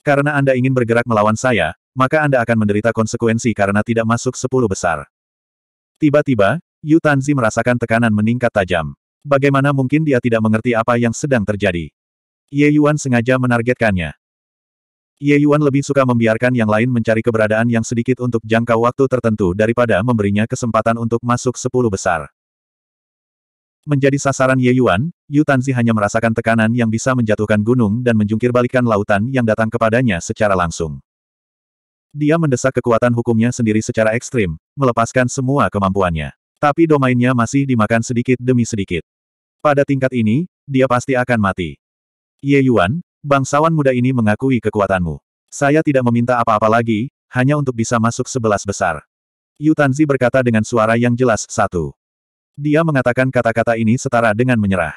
Karena Anda ingin bergerak melawan saya, maka Anda akan menderita konsekuensi karena tidak masuk sepuluh besar. Tiba-tiba, Yu Tanzi merasakan tekanan meningkat tajam. Bagaimana mungkin dia tidak mengerti apa yang sedang terjadi? Ye Yuan sengaja menargetkannya. Ye Yuan lebih suka membiarkan yang lain mencari keberadaan yang sedikit untuk jangka waktu tertentu daripada memberinya kesempatan untuk masuk sepuluh besar. Menjadi sasaran Ye Yuan, Yu Tanzi hanya merasakan tekanan yang bisa menjatuhkan gunung dan menjungkir lautan yang datang kepadanya secara langsung. Dia mendesak kekuatan hukumnya sendiri secara ekstrim, melepaskan semua kemampuannya. Tapi domainnya masih dimakan sedikit demi sedikit. Pada tingkat ini, dia pasti akan mati. Ye Yuan, bangsawan muda ini mengakui kekuatanmu. Saya tidak meminta apa-apa lagi, hanya untuk bisa masuk sebelas besar. Yu Tanzi berkata dengan suara yang jelas, satu. Dia mengatakan kata-kata ini setara dengan menyerah.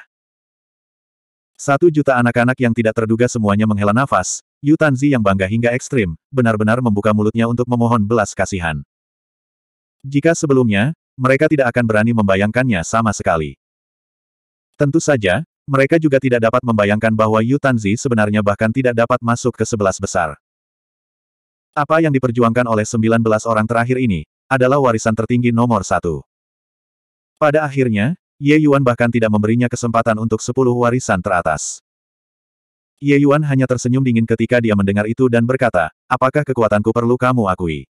Satu juta anak-anak yang tidak terduga semuanya menghela nafas, Yu Tanzi yang bangga hingga ekstrim, benar-benar membuka mulutnya untuk memohon belas kasihan. Jika sebelumnya, mereka tidak akan berani membayangkannya sama sekali. Tentu saja, mereka juga tidak dapat membayangkan bahwa Yu Tanzi sebenarnya bahkan tidak dapat masuk ke sebelas besar. Apa yang diperjuangkan oleh sembilan belas orang terakhir ini, adalah warisan tertinggi nomor satu. Pada akhirnya, Ye Yuan bahkan tidak memberinya kesempatan untuk sepuluh warisan teratas. Ye Yuan hanya tersenyum dingin ketika dia mendengar itu dan berkata, apakah kekuatanku perlu kamu akui?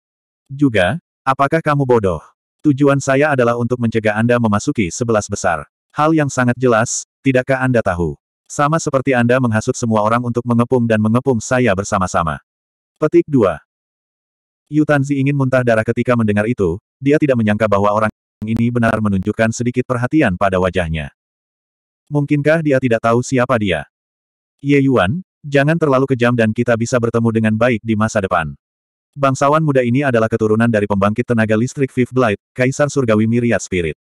Juga, apakah kamu bodoh? Tujuan saya adalah untuk mencegah Anda memasuki sebelas besar. Hal yang sangat jelas, tidakkah Anda tahu? Sama seperti Anda menghasut semua orang untuk mengepung dan mengepung saya bersama-sama. Petik 2. Yu ingin muntah darah ketika mendengar itu, dia tidak menyangka bahwa orang ini benar menunjukkan sedikit perhatian pada wajahnya. Mungkinkah dia tidak tahu siapa dia? Ye Yuan, jangan terlalu kejam dan kita bisa bertemu dengan baik di masa depan. Bangsawan muda ini adalah keturunan dari pembangkit tenaga listrik Fifth Blight, Kaisar Surgawi Myriad Spirit.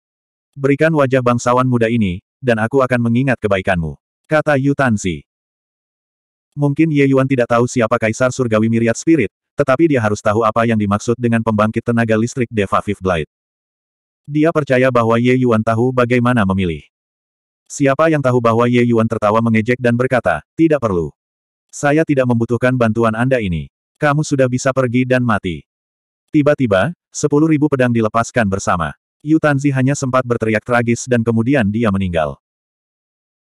Berikan wajah bangsawan muda ini, dan aku akan mengingat kebaikanmu. Kata Yu Tanzi. Mungkin Ye Yuan tidak tahu siapa Kaisar Surgawi Miriat Spirit, tetapi dia harus tahu apa yang dimaksud dengan pembangkit tenaga listrik Deva Fifth Blade. Dia percaya bahwa Ye Yuan tahu bagaimana memilih. Siapa yang tahu bahwa Ye Yuan tertawa mengejek dan berkata, tidak perlu. Saya tidak membutuhkan bantuan Anda ini. Kamu sudah bisa pergi dan mati. Tiba-tiba, sepuluh ribu pedang dilepaskan bersama. Yu Tanzi hanya sempat berteriak tragis dan kemudian dia meninggal.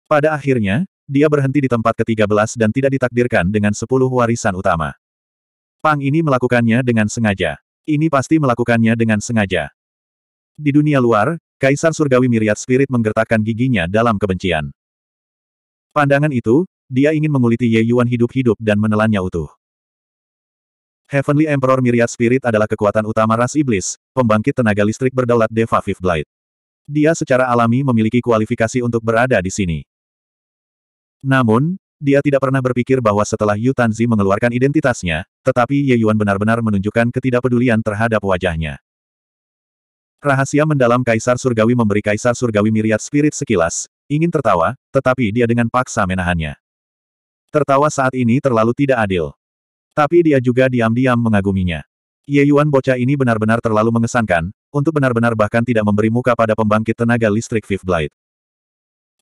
Pada akhirnya, dia berhenti di tempat ke-13 dan tidak ditakdirkan dengan 10 warisan utama. Pang ini melakukannya dengan sengaja. Ini pasti melakukannya dengan sengaja. Di dunia luar, Kaisar Surgawi Miriat Spirit menggertakkan giginya dalam kebencian. Pandangan itu, dia ingin menguliti Ye Yuan hidup-hidup dan menelannya utuh. Heavenly Emperor Myriad Spirit adalah kekuatan utama ras iblis, pembangkit tenaga listrik berdaulat Deva Fifth Blade. Dia secara alami memiliki kualifikasi untuk berada di sini. Namun, dia tidak pernah berpikir bahwa setelah Yu Tanzi mengeluarkan identitasnya, tetapi Ye Yuan benar-benar menunjukkan ketidakpedulian terhadap wajahnya. Rahasia mendalam Kaisar Surgawi memberi Kaisar Surgawi Myriad Spirit sekilas, ingin tertawa, tetapi dia dengan paksa menahannya. Tertawa saat ini terlalu tidak adil. Tapi dia juga diam-diam mengaguminya. Ye Yuan bocah ini benar-benar terlalu mengesankan, untuk benar-benar bahkan tidak memberi muka pada pembangkit tenaga listrik Fifth Blade.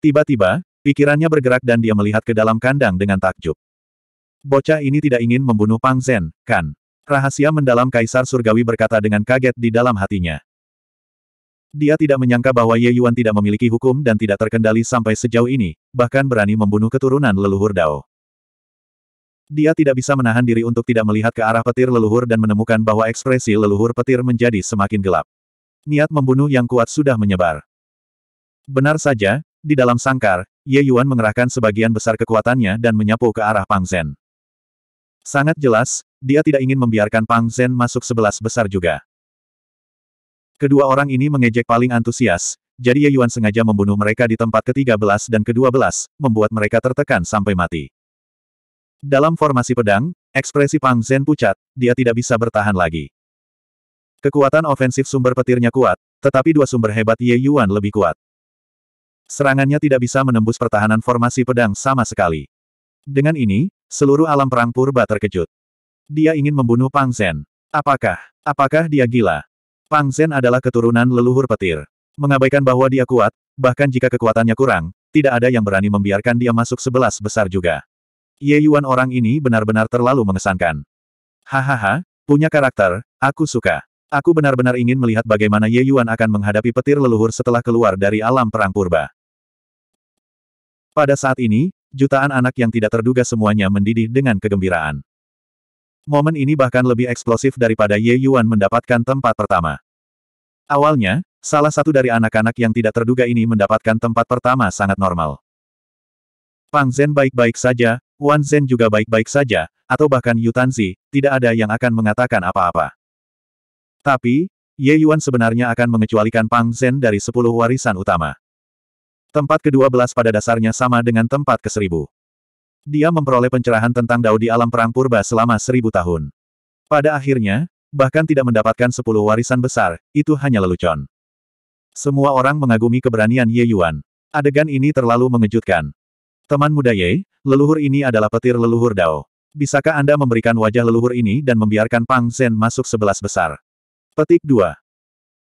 Tiba-tiba, pikirannya bergerak dan dia melihat ke dalam kandang dengan takjub. Bocah ini tidak ingin membunuh Pang Zhen, kan? Rahasia mendalam Kaisar Surgawi berkata dengan kaget di dalam hatinya. Dia tidak menyangka bahwa Ye Yuan tidak memiliki hukum dan tidak terkendali sampai sejauh ini, bahkan berani membunuh keturunan leluhur Dao. Dia tidak bisa menahan diri untuk tidak melihat ke arah petir leluhur dan menemukan bahwa ekspresi leluhur petir menjadi semakin gelap. Niat membunuh yang kuat sudah menyebar. Benar saja, di dalam sangkar, Ye Yuan mengerahkan sebagian besar kekuatannya dan menyapu ke arah Pang Zhen. Sangat jelas, dia tidak ingin membiarkan Pang Zhen masuk sebelas besar juga. Kedua orang ini mengejek paling antusias, jadi Ye Yuan sengaja membunuh mereka di tempat ke-13 dan ke-12, membuat mereka tertekan sampai mati. Dalam formasi pedang, ekspresi Pang Zhen pucat, dia tidak bisa bertahan lagi. Kekuatan ofensif sumber petirnya kuat, tetapi dua sumber hebat Ye Yuan lebih kuat. Serangannya tidak bisa menembus pertahanan formasi pedang sama sekali. Dengan ini, seluruh alam perang purba terkejut. Dia ingin membunuh Pang Zhen. Apakah, apakah dia gila? Pang Zhen adalah keturunan leluhur petir. Mengabaikan bahwa dia kuat, bahkan jika kekuatannya kurang, tidak ada yang berani membiarkan dia masuk sebelas besar juga. Ye Yuan orang ini benar-benar terlalu mengesankan. Hahaha, punya karakter, aku suka. Aku benar-benar ingin melihat bagaimana Ye Yuan akan menghadapi petir leluhur setelah keluar dari alam perang purba. Pada saat ini, jutaan anak yang tidak terduga semuanya mendidih dengan kegembiraan. Momen ini bahkan lebih eksplosif daripada Ye Yuan mendapatkan tempat pertama. Awalnya, salah satu dari anak-anak yang tidak terduga ini mendapatkan tempat pertama sangat normal. Pang Zen baik-baik saja, Wan Zhen juga baik-baik saja, atau bahkan Yu Tanzi, tidak ada yang akan mengatakan apa-apa. Tapi, Ye Yuan sebenarnya akan mengecualikan Pang Zhen dari sepuluh warisan utama. Tempat ke-12 pada dasarnya sama dengan tempat ke-1000. Dia memperoleh pencerahan tentang Dao di alam perang purba selama seribu tahun. Pada akhirnya, bahkan tidak mendapatkan sepuluh warisan besar, itu hanya lelucon. Semua orang mengagumi keberanian Ye Yuan. Adegan ini terlalu mengejutkan. Teman muda Ye, Leluhur ini adalah petir leluhur Dao. Bisakah Anda memberikan wajah leluhur ini dan membiarkan Pang Zhen masuk sebelas besar? Petik 2.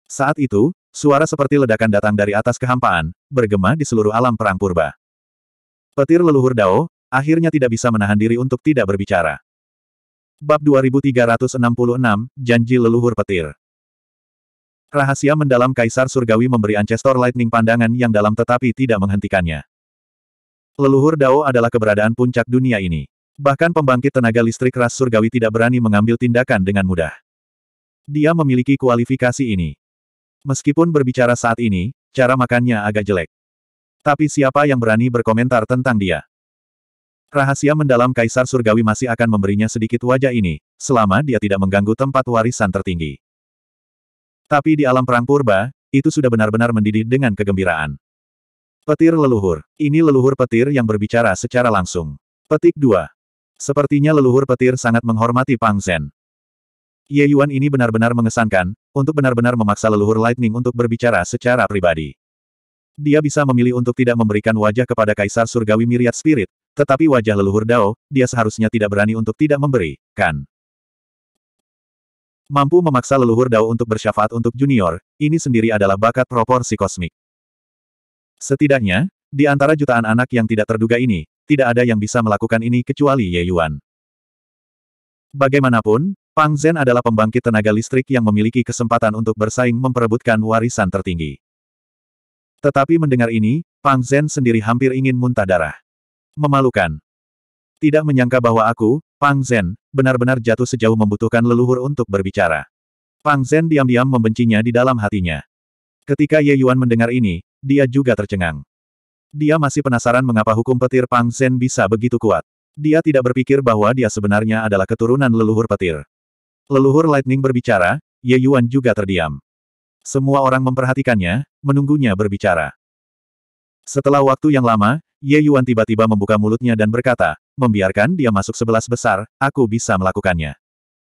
Saat itu, suara seperti ledakan datang dari atas kehampaan, bergema di seluruh alam perang purba. Petir leluhur Dao, akhirnya tidak bisa menahan diri untuk tidak berbicara. Bab 2366, Janji Leluhur Petir Rahasia mendalam Kaisar Surgawi memberi Ancestor Lightning pandangan yang dalam tetapi tidak menghentikannya. Leluhur Dao adalah keberadaan puncak dunia ini. Bahkan pembangkit tenaga listrik ras surgawi tidak berani mengambil tindakan dengan mudah. Dia memiliki kualifikasi ini. Meskipun berbicara saat ini, cara makannya agak jelek. Tapi siapa yang berani berkomentar tentang dia? Rahasia mendalam Kaisar Surgawi masih akan memberinya sedikit wajah ini, selama dia tidak mengganggu tempat warisan tertinggi. Tapi di alam perang purba, itu sudah benar-benar mendidih dengan kegembiraan. Petir leluhur. Ini leluhur petir yang berbicara secara langsung. Petik 2. Sepertinya leluhur petir sangat menghormati Pang Zen. Ye Yuan ini benar-benar mengesankan, untuk benar-benar memaksa leluhur Lightning untuk berbicara secara pribadi. Dia bisa memilih untuk tidak memberikan wajah kepada Kaisar Surgawi Miriat Spirit, tetapi wajah leluhur Dao, dia seharusnya tidak berani untuk tidak memberi, kan? Mampu memaksa leluhur Dao untuk bersyafaat untuk junior, ini sendiri adalah bakat proporsi kosmik. Setidaknya, di antara jutaan anak yang tidak terduga ini, tidak ada yang bisa melakukan ini kecuali Ye Yuan. Bagaimanapun, Pang Zhen adalah pembangkit tenaga listrik yang memiliki kesempatan untuk bersaing memperebutkan warisan tertinggi. Tetapi mendengar ini, Pang Zhen sendiri hampir ingin muntah darah. Memalukan. Tidak menyangka bahwa aku, Pang Zhen, benar-benar jatuh sejauh membutuhkan leluhur untuk berbicara. Pang Zhen diam-diam membencinya di dalam hatinya. Ketika Ye Yuan mendengar ini, dia juga tercengang. Dia masih penasaran mengapa hukum petir Pang Zhen bisa begitu kuat. Dia tidak berpikir bahwa dia sebenarnya adalah keturunan leluhur petir. Leluhur Lightning berbicara, Ye Yuan juga terdiam. Semua orang memperhatikannya, menunggunya berbicara. Setelah waktu yang lama, Ye Yuan tiba-tiba membuka mulutnya dan berkata, membiarkan dia masuk sebelas besar, aku bisa melakukannya.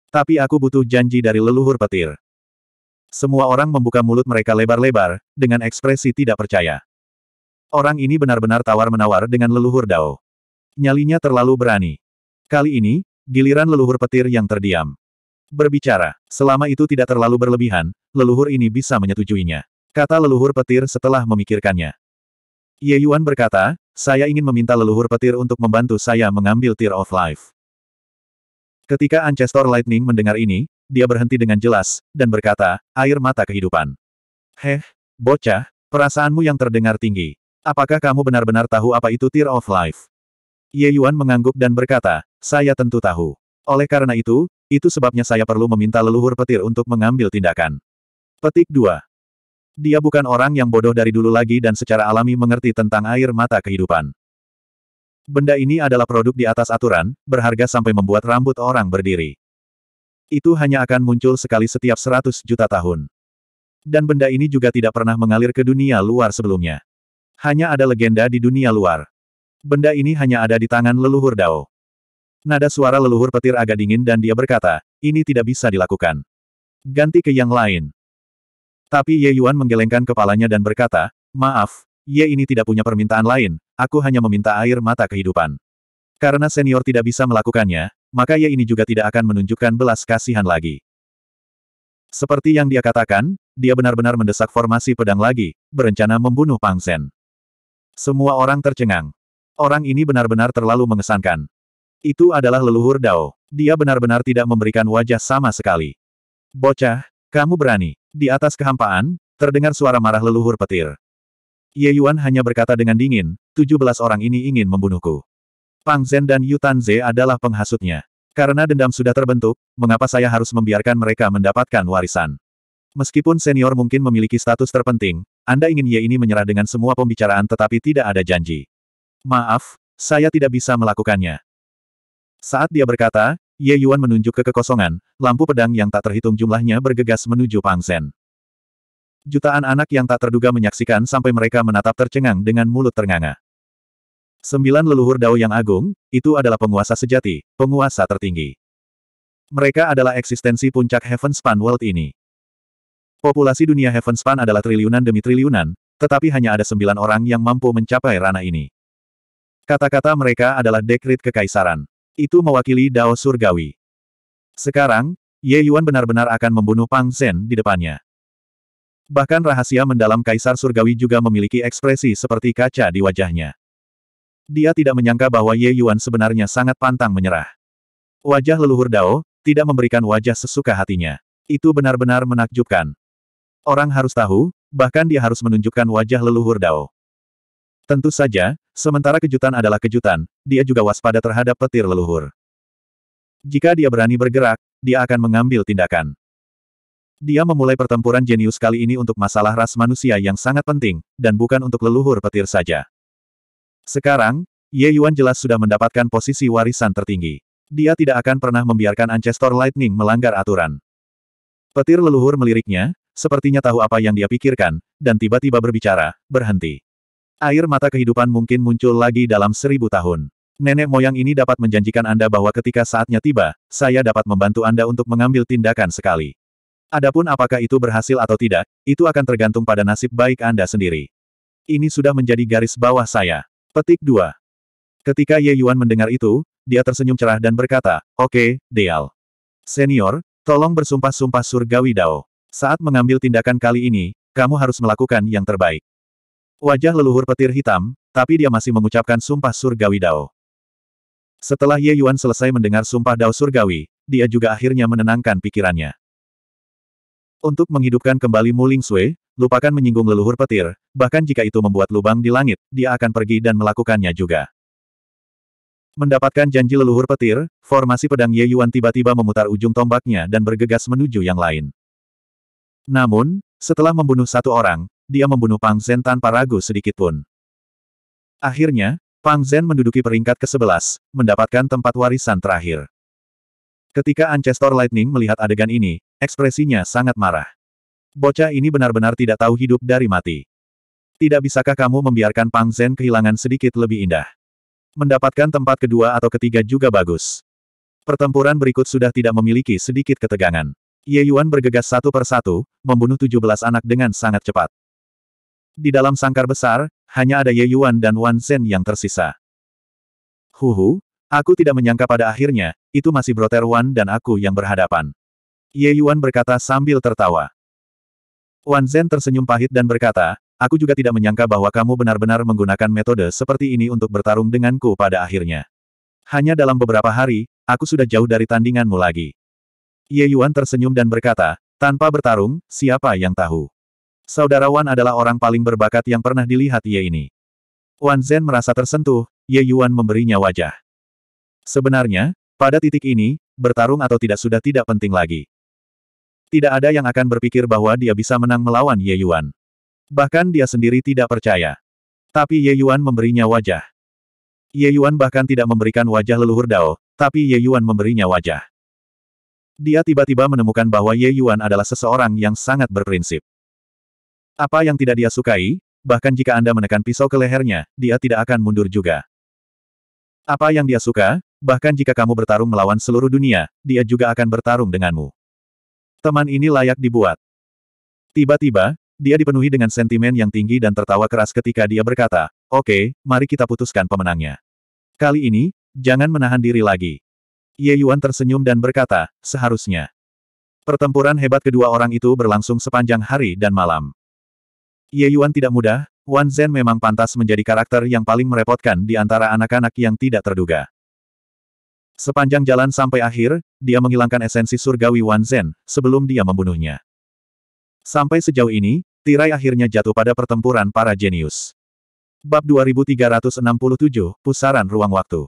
Tapi aku butuh janji dari leluhur petir. Semua orang membuka mulut mereka lebar-lebar, dengan ekspresi tidak percaya. Orang ini benar-benar tawar-menawar dengan leluhur Dao. Nyalinya terlalu berani. Kali ini, giliran leluhur petir yang terdiam. Berbicara, selama itu tidak terlalu berlebihan, leluhur ini bisa menyetujuinya. Kata leluhur petir setelah memikirkannya. Ye Yuan berkata, saya ingin meminta leluhur petir untuk membantu saya mengambil Tear of Life. Ketika Ancestor Lightning mendengar ini, dia berhenti dengan jelas, dan berkata, air mata kehidupan. Heh, bocah, perasaanmu yang terdengar tinggi. Apakah kamu benar-benar tahu apa itu Tear of Life? Ye Yuan mengangguk dan berkata, saya tentu tahu. Oleh karena itu, itu sebabnya saya perlu meminta leluhur petir untuk mengambil tindakan. Petik 2. Dia bukan orang yang bodoh dari dulu lagi dan secara alami mengerti tentang air mata kehidupan. Benda ini adalah produk di atas aturan, berharga sampai membuat rambut orang berdiri. Itu hanya akan muncul sekali setiap seratus juta tahun. Dan benda ini juga tidak pernah mengalir ke dunia luar sebelumnya. Hanya ada legenda di dunia luar. Benda ini hanya ada di tangan leluhur Dao. Nada suara leluhur petir agak dingin dan dia berkata, ini tidak bisa dilakukan. Ganti ke yang lain. Tapi Ye Yuan menggelengkan kepalanya dan berkata, maaf, Ye ini tidak punya permintaan lain, aku hanya meminta air mata kehidupan. Karena senior tidak bisa melakukannya, maka ia ini juga tidak akan menunjukkan belas kasihan lagi. Seperti yang dia katakan, dia benar-benar mendesak formasi pedang lagi, berencana membunuh Pang Sen. Semua orang tercengang. Orang ini benar-benar terlalu mengesankan. Itu adalah leluhur Dao. Dia benar-benar tidak memberikan wajah sama sekali. Bocah, kamu berani. Di atas kehampaan, terdengar suara marah leluhur petir. Ye Yuan hanya berkata dengan dingin, 17 orang ini ingin membunuhku. Pang Zhen dan Yu Tanze adalah penghasutnya. Karena dendam sudah terbentuk, mengapa saya harus membiarkan mereka mendapatkan warisan? Meskipun senior mungkin memiliki status terpenting, Anda ingin Ye ini menyerah dengan semua pembicaraan tetapi tidak ada janji. Maaf, saya tidak bisa melakukannya. Saat dia berkata, Ye Yuan menunjuk ke kekosongan, lampu pedang yang tak terhitung jumlahnya bergegas menuju Pang Zhen. Jutaan anak yang tak terduga menyaksikan sampai mereka menatap tercengang dengan mulut ternganga. Sembilan leluhur Dao yang agung, itu adalah penguasa sejati, penguasa tertinggi. Mereka adalah eksistensi puncak Heavenspan World ini. Populasi dunia Heavenspan adalah triliunan demi triliunan, tetapi hanya ada sembilan orang yang mampu mencapai ranah ini. Kata-kata mereka adalah dekrit kekaisaran. Itu mewakili Dao Surgawi. Sekarang, Ye Yuan benar-benar akan membunuh Pang Zhen di depannya. Bahkan rahasia mendalam Kaisar Surgawi juga memiliki ekspresi seperti kaca di wajahnya. Dia tidak menyangka bahwa Ye Yuan sebenarnya sangat pantang menyerah. Wajah leluhur Dao, tidak memberikan wajah sesuka hatinya. Itu benar-benar menakjubkan. Orang harus tahu, bahkan dia harus menunjukkan wajah leluhur Dao. Tentu saja, sementara kejutan adalah kejutan, dia juga waspada terhadap petir leluhur. Jika dia berani bergerak, dia akan mengambil tindakan. Dia memulai pertempuran jenius kali ini untuk masalah ras manusia yang sangat penting, dan bukan untuk leluhur petir saja. Sekarang, Ye Yuan jelas sudah mendapatkan posisi warisan tertinggi. Dia tidak akan pernah membiarkan Ancestor Lightning melanggar aturan. Petir leluhur meliriknya, sepertinya tahu apa yang dia pikirkan, dan tiba-tiba berbicara, berhenti. Air mata kehidupan mungkin muncul lagi dalam seribu tahun. Nenek moyang ini dapat menjanjikan Anda bahwa ketika saatnya tiba, saya dapat membantu Anda untuk mengambil tindakan sekali. Adapun apakah itu berhasil atau tidak, itu akan tergantung pada nasib baik Anda sendiri. Ini sudah menjadi garis bawah saya. Petik 2. Ketika Ye Yuan mendengar itu, dia tersenyum cerah dan berkata, Oke, okay, Deal. Senior, tolong bersumpah-sumpah surgawi Dao. Saat mengambil tindakan kali ini, kamu harus melakukan yang terbaik. Wajah leluhur petir hitam, tapi dia masih mengucapkan sumpah surgawi Dao. Setelah Ye Yuan selesai mendengar sumpah Dao surgawi, dia juga akhirnya menenangkan pikirannya. Untuk menghidupkan kembali Muling Sui, lupakan menyinggung leluhur petir, bahkan jika itu membuat lubang di langit, dia akan pergi dan melakukannya juga. Mendapatkan janji leluhur petir, formasi pedang Ye Yuan tiba-tiba memutar ujung tombaknya dan bergegas menuju yang lain. Namun, setelah membunuh satu orang, dia membunuh Pang Zen tanpa ragu sedikitpun. Akhirnya, Pang Zen menduduki peringkat ke-11, mendapatkan tempat warisan terakhir. Ketika Ancestor Lightning melihat adegan ini, ekspresinya sangat marah. Bocah ini benar-benar tidak tahu hidup dari mati. Tidak bisakah kamu membiarkan Pang Zhen kehilangan sedikit lebih indah? Mendapatkan tempat kedua atau ketiga juga bagus. Pertempuran berikut sudah tidak memiliki sedikit ketegangan. Ye Yuan bergegas satu persatu, membunuh 17 anak dengan sangat cepat. Di dalam sangkar besar, hanya ada Ye Yuan dan Wan Zhen yang tersisa. Huhu, aku tidak menyangka pada akhirnya, itu masih Broter Wan dan aku yang berhadapan. Ye Yuan berkata sambil tertawa. Wan Zhen tersenyum pahit dan berkata, aku juga tidak menyangka bahwa kamu benar-benar menggunakan metode seperti ini untuk bertarung denganku pada akhirnya. Hanya dalam beberapa hari, aku sudah jauh dari tandinganmu lagi. Ye Yuan tersenyum dan berkata, tanpa bertarung, siapa yang tahu? Saudara Wan adalah orang paling berbakat yang pernah dilihat Ye ini. Wan Zhen merasa tersentuh, Ye Yuan memberinya wajah. Sebenarnya, pada titik ini, bertarung atau tidak sudah tidak penting lagi. Tidak ada yang akan berpikir bahwa dia bisa menang melawan Ye Yuan. Bahkan dia sendiri tidak percaya. Tapi Ye Yuan memberinya wajah. Ye Yuan bahkan tidak memberikan wajah leluhur Dao, tapi Ye Yuan memberinya wajah. Dia tiba-tiba menemukan bahwa Ye Yuan adalah seseorang yang sangat berprinsip. Apa yang tidak dia sukai, bahkan jika Anda menekan pisau ke lehernya, dia tidak akan mundur juga. Apa yang dia suka, bahkan jika kamu bertarung melawan seluruh dunia, dia juga akan bertarung denganmu. Teman ini layak dibuat. Tiba-tiba, dia dipenuhi dengan sentimen yang tinggi dan tertawa keras ketika dia berkata, Oke, okay, mari kita putuskan pemenangnya. Kali ini, jangan menahan diri lagi. Ye Yuan tersenyum dan berkata, seharusnya. Pertempuran hebat kedua orang itu berlangsung sepanjang hari dan malam. Ye Yuan tidak mudah, Wan Zhen memang pantas menjadi karakter yang paling merepotkan di antara anak-anak yang tidak terduga. Sepanjang jalan sampai akhir, dia menghilangkan esensi surgawi Wan Zen, sebelum dia membunuhnya. Sampai sejauh ini, tirai akhirnya jatuh pada pertempuran para jenius. Bab 2367, Pusaran Ruang Waktu.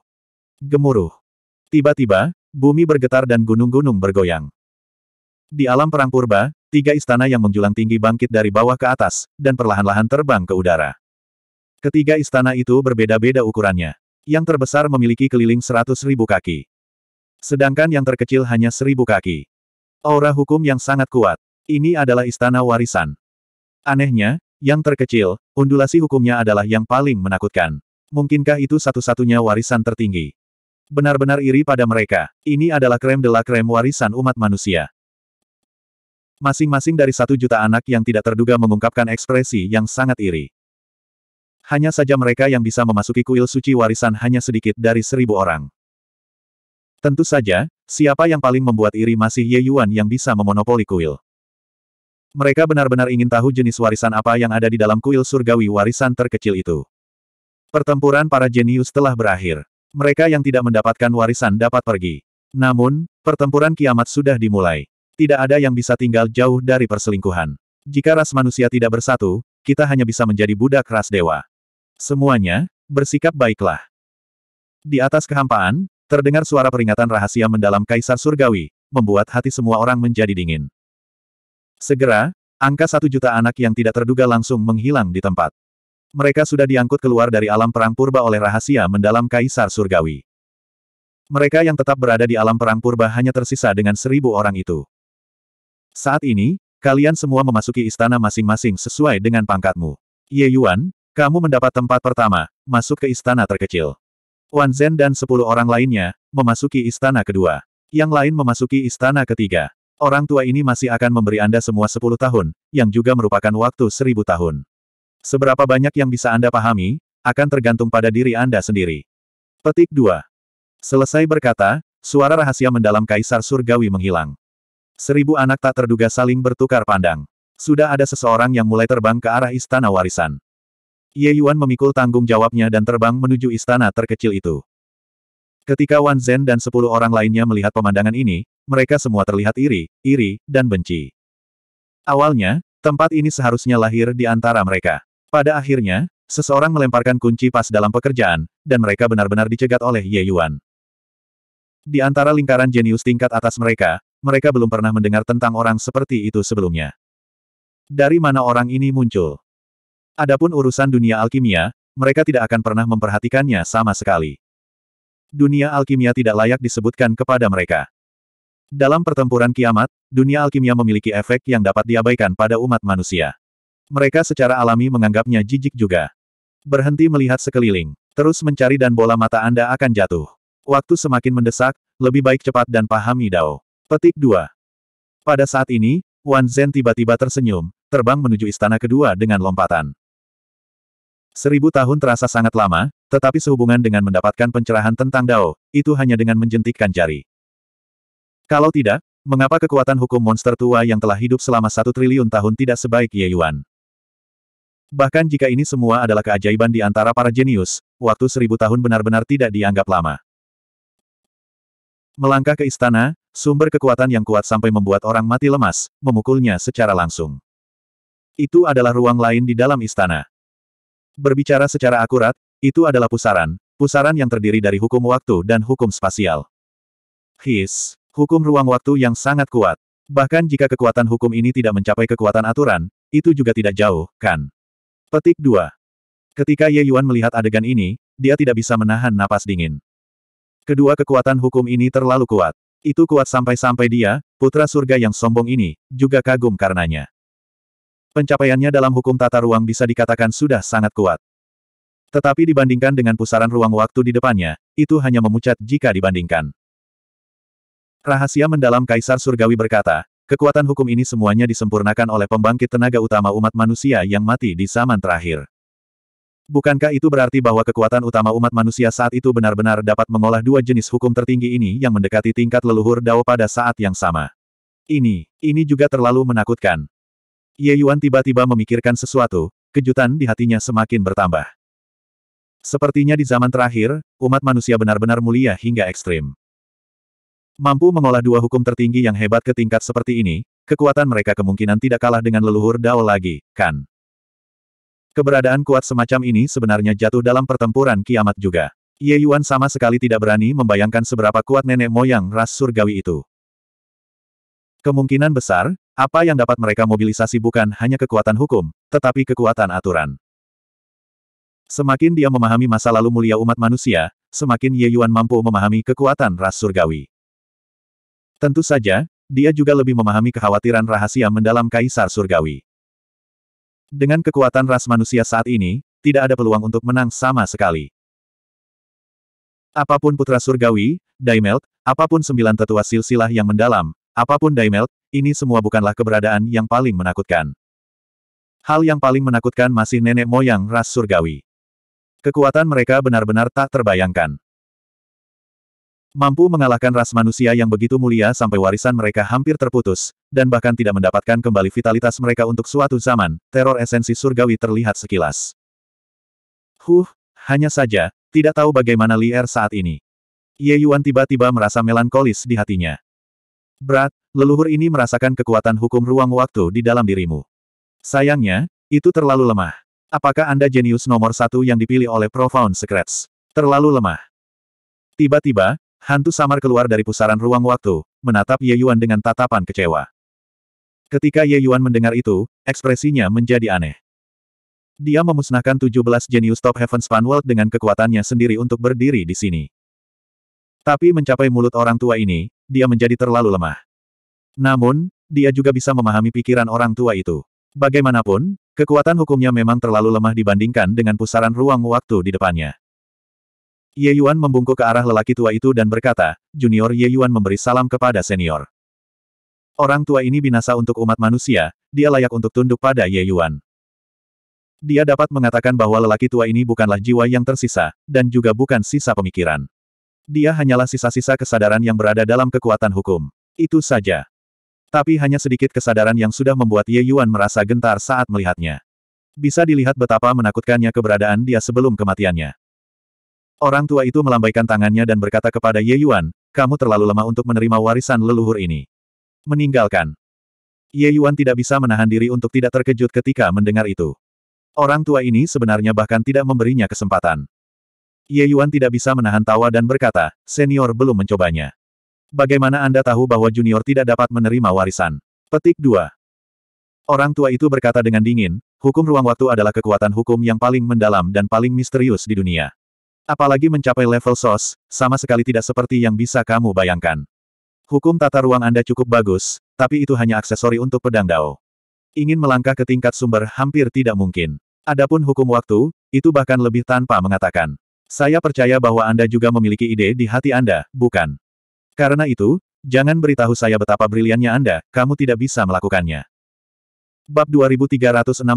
Gemuruh. Tiba-tiba, bumi bergetar dan gunung-gunung bergoyang. Di alam perang purba, tiga istana yang menjulang tinggi bangkit dari bawah ke atas, dan perlahan-lahan terbang ke udara. Ketiga istana itu berbeda-beda ukurannya. Yang terbesar memiliki keliling seratus ribu kaki. Sedangkan yang terkecil hanya seribu kaki. Aura hukum yang sangat kuat. Ini adalah istana warisan. Anehnya, yang terkecil, undulasi hukumnya adalah yang paling menakutkan. Mungkinkah itu satu-satunya warisan tertinggi? Benar-benar iri pada mereka. Ini adalah krem de la krem warisan umat manusia. Masing-masing dari satu juta anak yang tidak terduga mengungkapkan ekspresi yang sangat iri. Hanya saja mereka yang bisa memasuki kuil suci warisan hanya sedikit dari seribu orang. Tentu saja, siapa yang paling membuat iri masih Ye Yuan yang bisa memonopoli kuil. Mereka benar-benar ingin tahu jenis warisan apa yang ada di dalam kuil surgawi warisan terkecil itu. Pertempuran para jenius telah berakhir. Mereka yang tidak mendapatkan warisan dapat pergi. Namun, pertempuran kiamat sudah dimulai. Tidak ada yang bisa tinggal jauh dari perselingkuhan. Jika ras manusia tidak bersatu, kita hanya bisa menjadi budak ras dewa. Semuanya, bersikap baiklah. Di atas kehampaan, terdengar suara peringatan rahasia mendalam Kaisar Surgawi, membuat hati semua orang menjadi dingin. Segera, angka satu juta anak yang tidak terduga langsung menghilang di tempat. Mereka sudah diangkut keluar dari alam perang purba oleh rahasia mendalam Kaisar Surgawi. Mereka yang tetap berada di alam perang purba hanya tersisa dengan seribu orang itu. Saat ini, kalian semua memasuki istana masing-masing sesuai dengan pangkatmu. Ye Yuan, kamu mendapat tempat pertama, masuk ke istana terkecil. Wan Zhen dan sepuluh orang lainnya, memasuki istana kedua. Yang lain memasuki istana ketiga. Orang tua ini masih akan memberi Anda semua sepuluh tahun, yang juga merupakan waktu seribu tahun. Seberapa banyak yang bisa Anda pahami, akan tergantung pada diri Anda sendiri. Petik 2. Selesai berkata, suara rahasia mendalam Kaisar Surgawi menghilang. Seribu anak tak terduga saling bertukar pandang. Sudah ada seseorang yang mulai terbang ke arah istana warisan. Ye Yuan memikul tanggung jawabnya dan terbang menuju istana terkecil itu. Ketika Wan Zhen dan sepuluh orang lainnya melihat pemandangan ini, mereka semua terlihat iri, iri, dan benci. Awalnya, tempat ini seharusnya lahir di antara mereka. Pada akhirnya, seseorang melemparkan kunci pas dalam pekerjaan, dan mereka benar-benar dicegat oleh Ye Yuan. Di antara lingkaran jenius tingkat atas mereka, mereka belum pernah mendengar tentang orang seperti itu sebelumnya. Dari mana orang ini muncul? Adapun urusan dunia alkimia, mereka tidak akan pernah memperhatikannya sama sekali. Dunia alkimia tidak layak disebutkan kepada mereka. Dalam pertempuran kiamat, dunia alkimia memiliki efek yang dapat diabaikan pada umat manusia. Mereka secara alami menganggapnya jijik juga. Berhenti melihat sekeliling, terus mencari dan bola mata Anda akan jatuh. Waktu semakin mendesak, lebih baik cepat dan pahami Dao. Petik 2. Pada saat ini, Wan Zen tiba-tiba tersenyum, terbang menuju istana kedua dengan lompatan. Seribu tahun terasa sangat lama, tetapi sehubungan dengan mendapatkan pencerahan tentang Dao, itu hanya dengan menjentikkan jari. Kalau tidak, mengapa kekuatan hukum monster tua yang telah hidup selama satu triliun tahun tidak sebaik Ye Yuan? Bahkan jika ini semua adalah keajaiban di antara para jenius, waktu seribu tahun benar-benar tidak dianggap lama. Melangkah ke istana, sumber kekuatan yang kuat sampai membuat orang mati lemas, memukulnya secara langsung. Itu adalah ruang lain di dalam istana. Berbicara secara akurat, itu adalah pusaran, pusaran yang terdiri dari hukum waktu dan hukum spasial. His, hukum ruang waktu yang sangat kuat. Bahkan jika kekuatan hukum ini tidak mencapai kekuatan aturan, itu juga tidak jauh, kan? Petik 2. Ketika Ye Yuan melihat adegan ini, dia tidak bisa menahan napas dingin. Kedua kekuatan hukum ini terlalu kuat. Itu kuat sampai-sampai dia, putra surga yang sombong ini, juga kagum karenanya. Pencapaiannya dalam hukum tata ruang bisa dikatakan sudah sangat kuat. Tetapi dibandingkan dengan pusaran ruang waktu di depannya, itu hanya memucat jika dibandingkan. Rahasia mendalam Kaisar Surgawi berkata, kekuatan hukum ini semuanya disempurnakan oleh pembangkit tenaga utama umat manusia yang mati di zaman terakhir. Bukankah itu berarti bahwa kekuatan utama umat manusia saat itu benar-benar dapat mengolah dua jenis hukum tertinggi ini yang mendekati tingkat leluhur Dao pada saat yang sama? Ini, ini juga terlalu menakutkan, Ye Yuan tiba-tiba memikirkan sesuatu, kejutan di hatinya semakin bertambah. Sepertinya di zaman terakhir, umat manusia benar-benar mulia hingga ekstrim. Mampu mengolah dua hukum tertinggi yang hebat ke tingkat seperti ini, kekuatan mereka kemungkinan tidak kalah dengan leluhur Dao lagi, kan? Keberadaan kuat semacam ini sebenarnya jatuh dalam pertempuran kiamat juga. Ye Yuan sama sekali tidak berani membayangkan seberapa kuat nenek moyang ras surgawi itu. Kemungkinan besar, apa yang dapat mereka mobilisasi bukan hanya kekuatan hukum, tetapi kekuatan aturan. Semakin dia memahami masa lalu mulia umat manusia, semakin Ye Yuan mampu memahami kekuatan ras surgawi. Tentu saja, dia juga lebih memahami kekhawatiran rahasia mendalam kaisar surgawi. Dengan kekuatan ras manusia saat ini, tidak ada peluang untuk menang sama sekali. Apapun putra surgawi, Daimelt, apapun sembilan tetua silsilah yang mendalam, apapun Daimelt, ini semua bukanlah keberadaan yang paling menakutkan. Hal yang paling menakutkan masih nenek moyang ras surgawi. Kekuatan mereka benar-benar tak terbayangkan. Mampu mengalahkan ras manusia yang begitu mulia sampai warisan mereka hampir terputus, dan bahkan tidak mendapatkan kembali vitalitas mereka untuk suatu zaman, teror esensi surgawi terlihat sekilas. Huh, hanya saja, tidak tahu bagaimana Lier saat ini. Ye Yuan tiba-tiba merasa melankolis di hatinya. Berat, leluhur ini merasakan kekuatan hukum ruang waktu di dalam dirimu. Sayangnya, itu terlalu lemah. Apakah Anda jenius nomor satu yang dipilih oleh Profound Secrets? Terlalu lemah. Tiba-tiba, hantu samar keluar dari pusaran ruang waktu, menatap Ye Yuan dengan tatapan kecewa. Ketika Ye Yuan mendengar itu, ekspresinya menjadi aneh. Dia memusnahkan 17 jenius top Heaven Span World dengan kekuatannya sendiri untuk berdiri di sini. Tapi mencapai mulut orang tua ini, dia menjadi terlalu lemah. Namun, dia juga bisa memahami pikiran orang tua itu. Bagaimanapun, kekuatan hukumnya memang terlalu lemah dibandingkan dengan pusaran ruang waktu di depannya. Ye Yuan membungkuk ke arah lelaki tua itu dan berkata, Junior Ye Yuan memberi salam kepada senior. Orang tua ini binasa untuk umat manusia, dia layak untuk tunduk pada Ye Yuan. Dia dapat mengatakan bahwa lelaki tua ini bukanlah jiwa yang tersisa, dan juga bukan sisa pemikiran. Dia hanyalah sisa-sisa kesadaran yang berada dalam kekuatan hukum. Itu saja. Tapi hanya sedikit kesadaran yang sudah membuat Ye Yuan merasa gentar saat melihatnya. Bisa dilihat betapa menakutkannya keberadaan dia sebelum kematiannya. Orang tua itu melambaikan tangannya dan berkata kepada Ye Yuan, kamu terlalu lemah untuk menerima warisan leluhur ini. Meninggalkan. Ye Yuan tidak bisa menahan diri untuk tidak terkejut ketika mendengar itu. Orang tua ini sebenarnya bahkan tidak memberinya kesempatan. Ye Yuan tidak bisa menahan tawa dan berkata, senior belum mencobanya. Bagaimana Anda tahu bahwa junior tidak dapat menerima warisan? Petik 2. Orang tua itu berkata dengan dingin, hukum ruang waktu adalah kekuatan hukum yang paling mendalam dan paling misterius di dunia. Apalagi mencapai level SOS, sama sekali tidak seperti yang bisa kamu bayangkan. Hukum tata ruang Anda cukup bagus, tapi itu hanya aksesori untuk pedang Dao. Ingin melangkah ke tingkat sumber hampir tidak mungkin. Adapun hukum waktu, itu bahkan lebih tanpa mengatakan. Saya percaya bahwa Anda juga memiliki ide di hati Anda, bukan? Karena itu, jangan beritahu saya betapa briliannya Anda, kamu tidak bisa melakukannya. Bab 2368,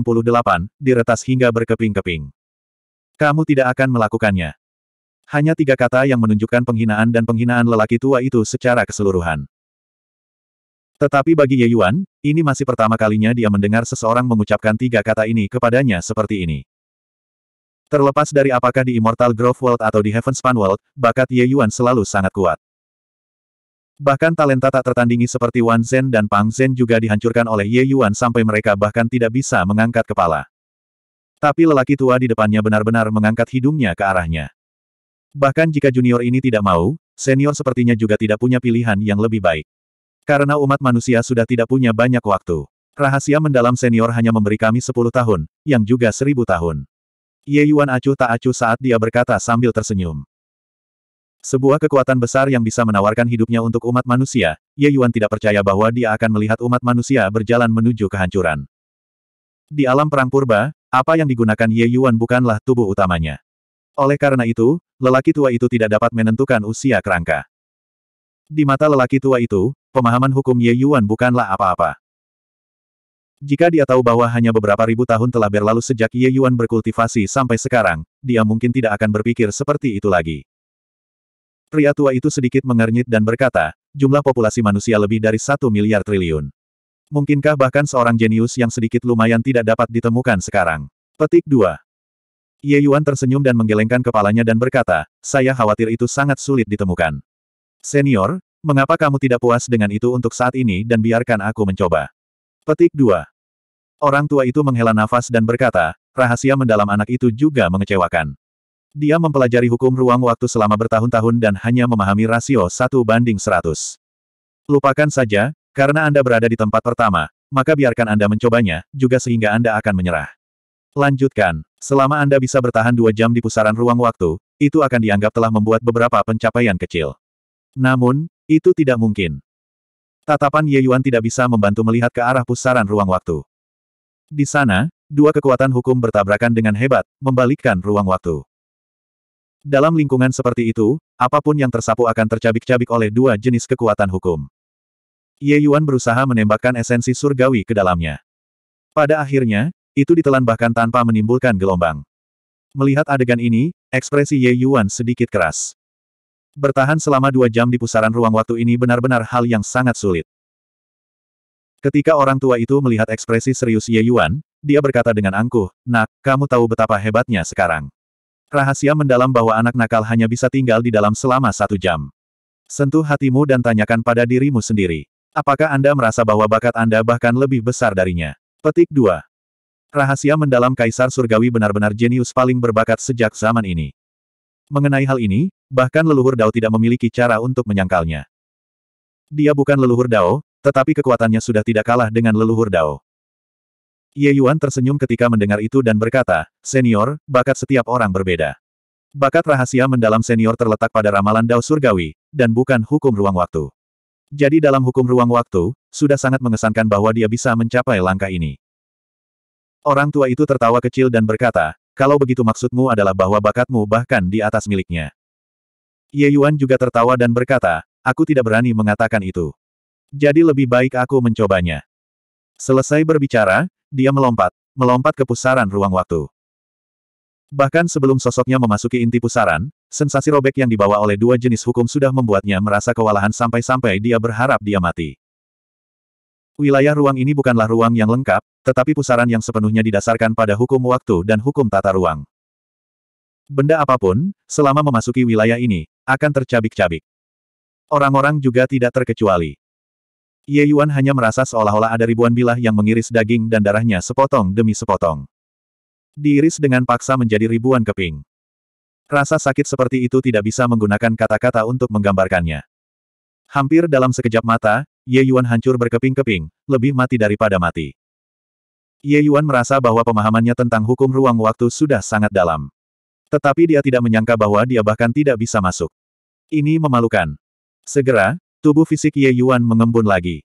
diretas hingga berkeping-keping. Kamu tidak akan melakukannya. Hanya tiga kata yang menunjukkan penghinaan dan penghinaan lelaki tua itu secara keseluruhan. Tetapi bagi Ye Yuan, ini masih pertama kalinya dia mendengar seseorang mengucapkan tiga kata ini kepadanya seperti ini. Terlepas dari apakah di Immortal Grove World atau di Heavenspan World, bakat Ye Yuan selalu sangat kuat. Bahkan talenta tak tertandingi seperti Wan Zhen dan Pang Zhen juga dihancurkan oleh Ye Yuan sampai mereka bahkan tidak bisa mengangkat kepala. Tapi lelaki tua di depannya benar-benar mengangkat hidungnya ke arahnya. Bahkan jika junior ini tidak mau, senior sepertinya juga tidak punya pilihan yang lebih baik. Karena umat manusia sudah tidak punya banyak waktu. Rahasia mendalam senior hanya memberi kami 10 tahun, yang juga 1000 tahun. Ye Yuan acuh tak acuh saat dia berkata sambil tersenyum. Sebuah kekuatan besar yang bisa menawarkan hidupnya untuk umat manusia, Ye Yuan tidak percaya bahwa dia akan melihat umat manusia berjalan menuju kehancuran. Di alam perang purba, apa yang digunakan Ye Yuan bukanlah tubuh utamanya. Oleh karena itu, lelaki tua itu tidak dapat menentukan usia kerangka. Di mata lelaki tua itu, pemahaman hukum Ye Yuan bukanlah apa-apa. Jika dia tahu bahwa hanya beberapa ribu tahun telah berlalu sejak Ye Yuan berkultivasi sampai sekarang, dia mungkin tidak akan berpikir seperti itu lagi. Pria tua itu sedikit mengernyit dan berkata, jumlah populasi manusia lebih dari satu miliar triliun. Mungkinkah bahkan seorang jenius yang sedikit lumayan tidak dapat ditemukan sekarang? Petik 2. Ye Yuan tersenyum dan menggelengkan kepalanya dan berkata, saya khawatir itu sangat sulit ditemukan. Senior, mengapa kamu tidak puas dengan itu untuk saat ini dan biarkan aku mencoba? Petik 2. Orang tua itu menghela nafas dan berkata, rahasia mendalam anak itu juga mengecewakan. Dia mempelajari hukum ruang waktu selama bertahun-tahun dan hanya memahami rasio 1 banding 100. Lupakan saja, karena Anda berada di tempat pertama, maka biarkan Anda mencobanya, juga sehingga Anda akan menyerah. Lanjutkan, selama Anda bisa bertahan dua jam di pusaran ruang waktu, itu akan dianggap telah membuat beberapa pencapaian kecil. Namun, itu tidak mungkin. Tatapan Ye Yuan tidak bisa membantu melihat ke arah pusaran ruang waktu. Di sana, dua kekuatan hukum bertabrakan dengan hebat, membalikkan ruang waktu. Dalam lingkungan seperti itu, apapun yang tersapu akan tercabik-cabik oleh dua jenis kekuatan hukum. Ye Yuan berusaha menembakkan esensi surgawi ke dalamnya. Pada akhirnya, itu ditelan bahkan tanpa menimbulkan gelombang. Melihat adegan ini, ekspresi Ye Yuan sedikit keras. Bertahan selama dua jam di pusaran ruang waktu ini benar-benar hal yang sangat sulit. Ketika orang tua itu melihat ekspresi serius Ye Yuan, dia berkata dengan angkuh, Nak, kamu tahu betapa hebatnya sekarang. Rahasia mendalam bahwa anak nakal hanya bisa tinggal di dalam selama satu jam. Sentuh hatimu dan tanyakan pada dirimu sendiri. Apakah Anda merasa bahwa bakat Anda bahkan lebih besar darinya? Petik 2. Rahasia mendalam Kaisar Surgawi benar-benar jenius paling berbakat sejak zaman ini. Mengenai hal ini, Bahkan leluhur Dao tidak memiliki cara untuk menyangkalnya. Dia bukan leluhur Dao, tetapi kekuatannya sudah tidak kalah dengan leluhur Dao. Ye Yuan tersenyum ketika mendengar itu dan berkata, Senior, bakat setiap orang berbeda. Bakat rahasia mendalam senior terletak pada ramalan Dao Surgawi, dan bukan hukum ruang waktu. Jadi dalam hukum ruang waktu, sudah sangat mengesankan bahwa dia bisa mencapai langkah ini. Orang tua itu tertawa kecil dan berkata, kalau begitu maksudmu adalah bahwa bakatmu bahkan di atas miliknya. Ye Yuan juga tertawa dan berkata, aku tidak berani mengatakan itu. Jadi lebih baik aku mencobanya. Selesai berbicara, dia melompat, melompat ke pusaran ruang waktu. Bahkan sebelum sosoknya memasuki inti pusaran, sensasi robek yang dibawa oleh dua jenis hukum sudah membuatnya merasa kewalahan sampai-sampai dia berharap dia mati. Wilayah ruang ini bukanlah ruang yang lengkap, tetapi pusaran yang sepenuhnya didasarkan pada hukum waktu dan hukum tata ruang. Benda apapun, selama memasuki wilayah ini, akan tercabik-cabik. Orang-orang juga tidak terkecuali. Ye Yuan hanya merasa seolah-olah ada ribuan bilah yang mengiris daging dan darahnya sepotong demi sepotong. Diiris dengan paksa menjadi ribuan keping. Rasa sakit seperti itu tidak bisa menggunakan kata-kata untuk menggambarkannya. Hampir dalam sekejap mata, Ye Yuan hancur berkeping-keping, lebih mati daripada mati. Ye Yuan merasa bahwa pemahamannya tentang hukum ruang waktu sudah sangat dalam. Tetapi dia tidak menyangka bahwa dia bahkan tidak bisa masuk. Ini memalukan. Segera, tubuh fisik Ye Yuan mengembun lagi.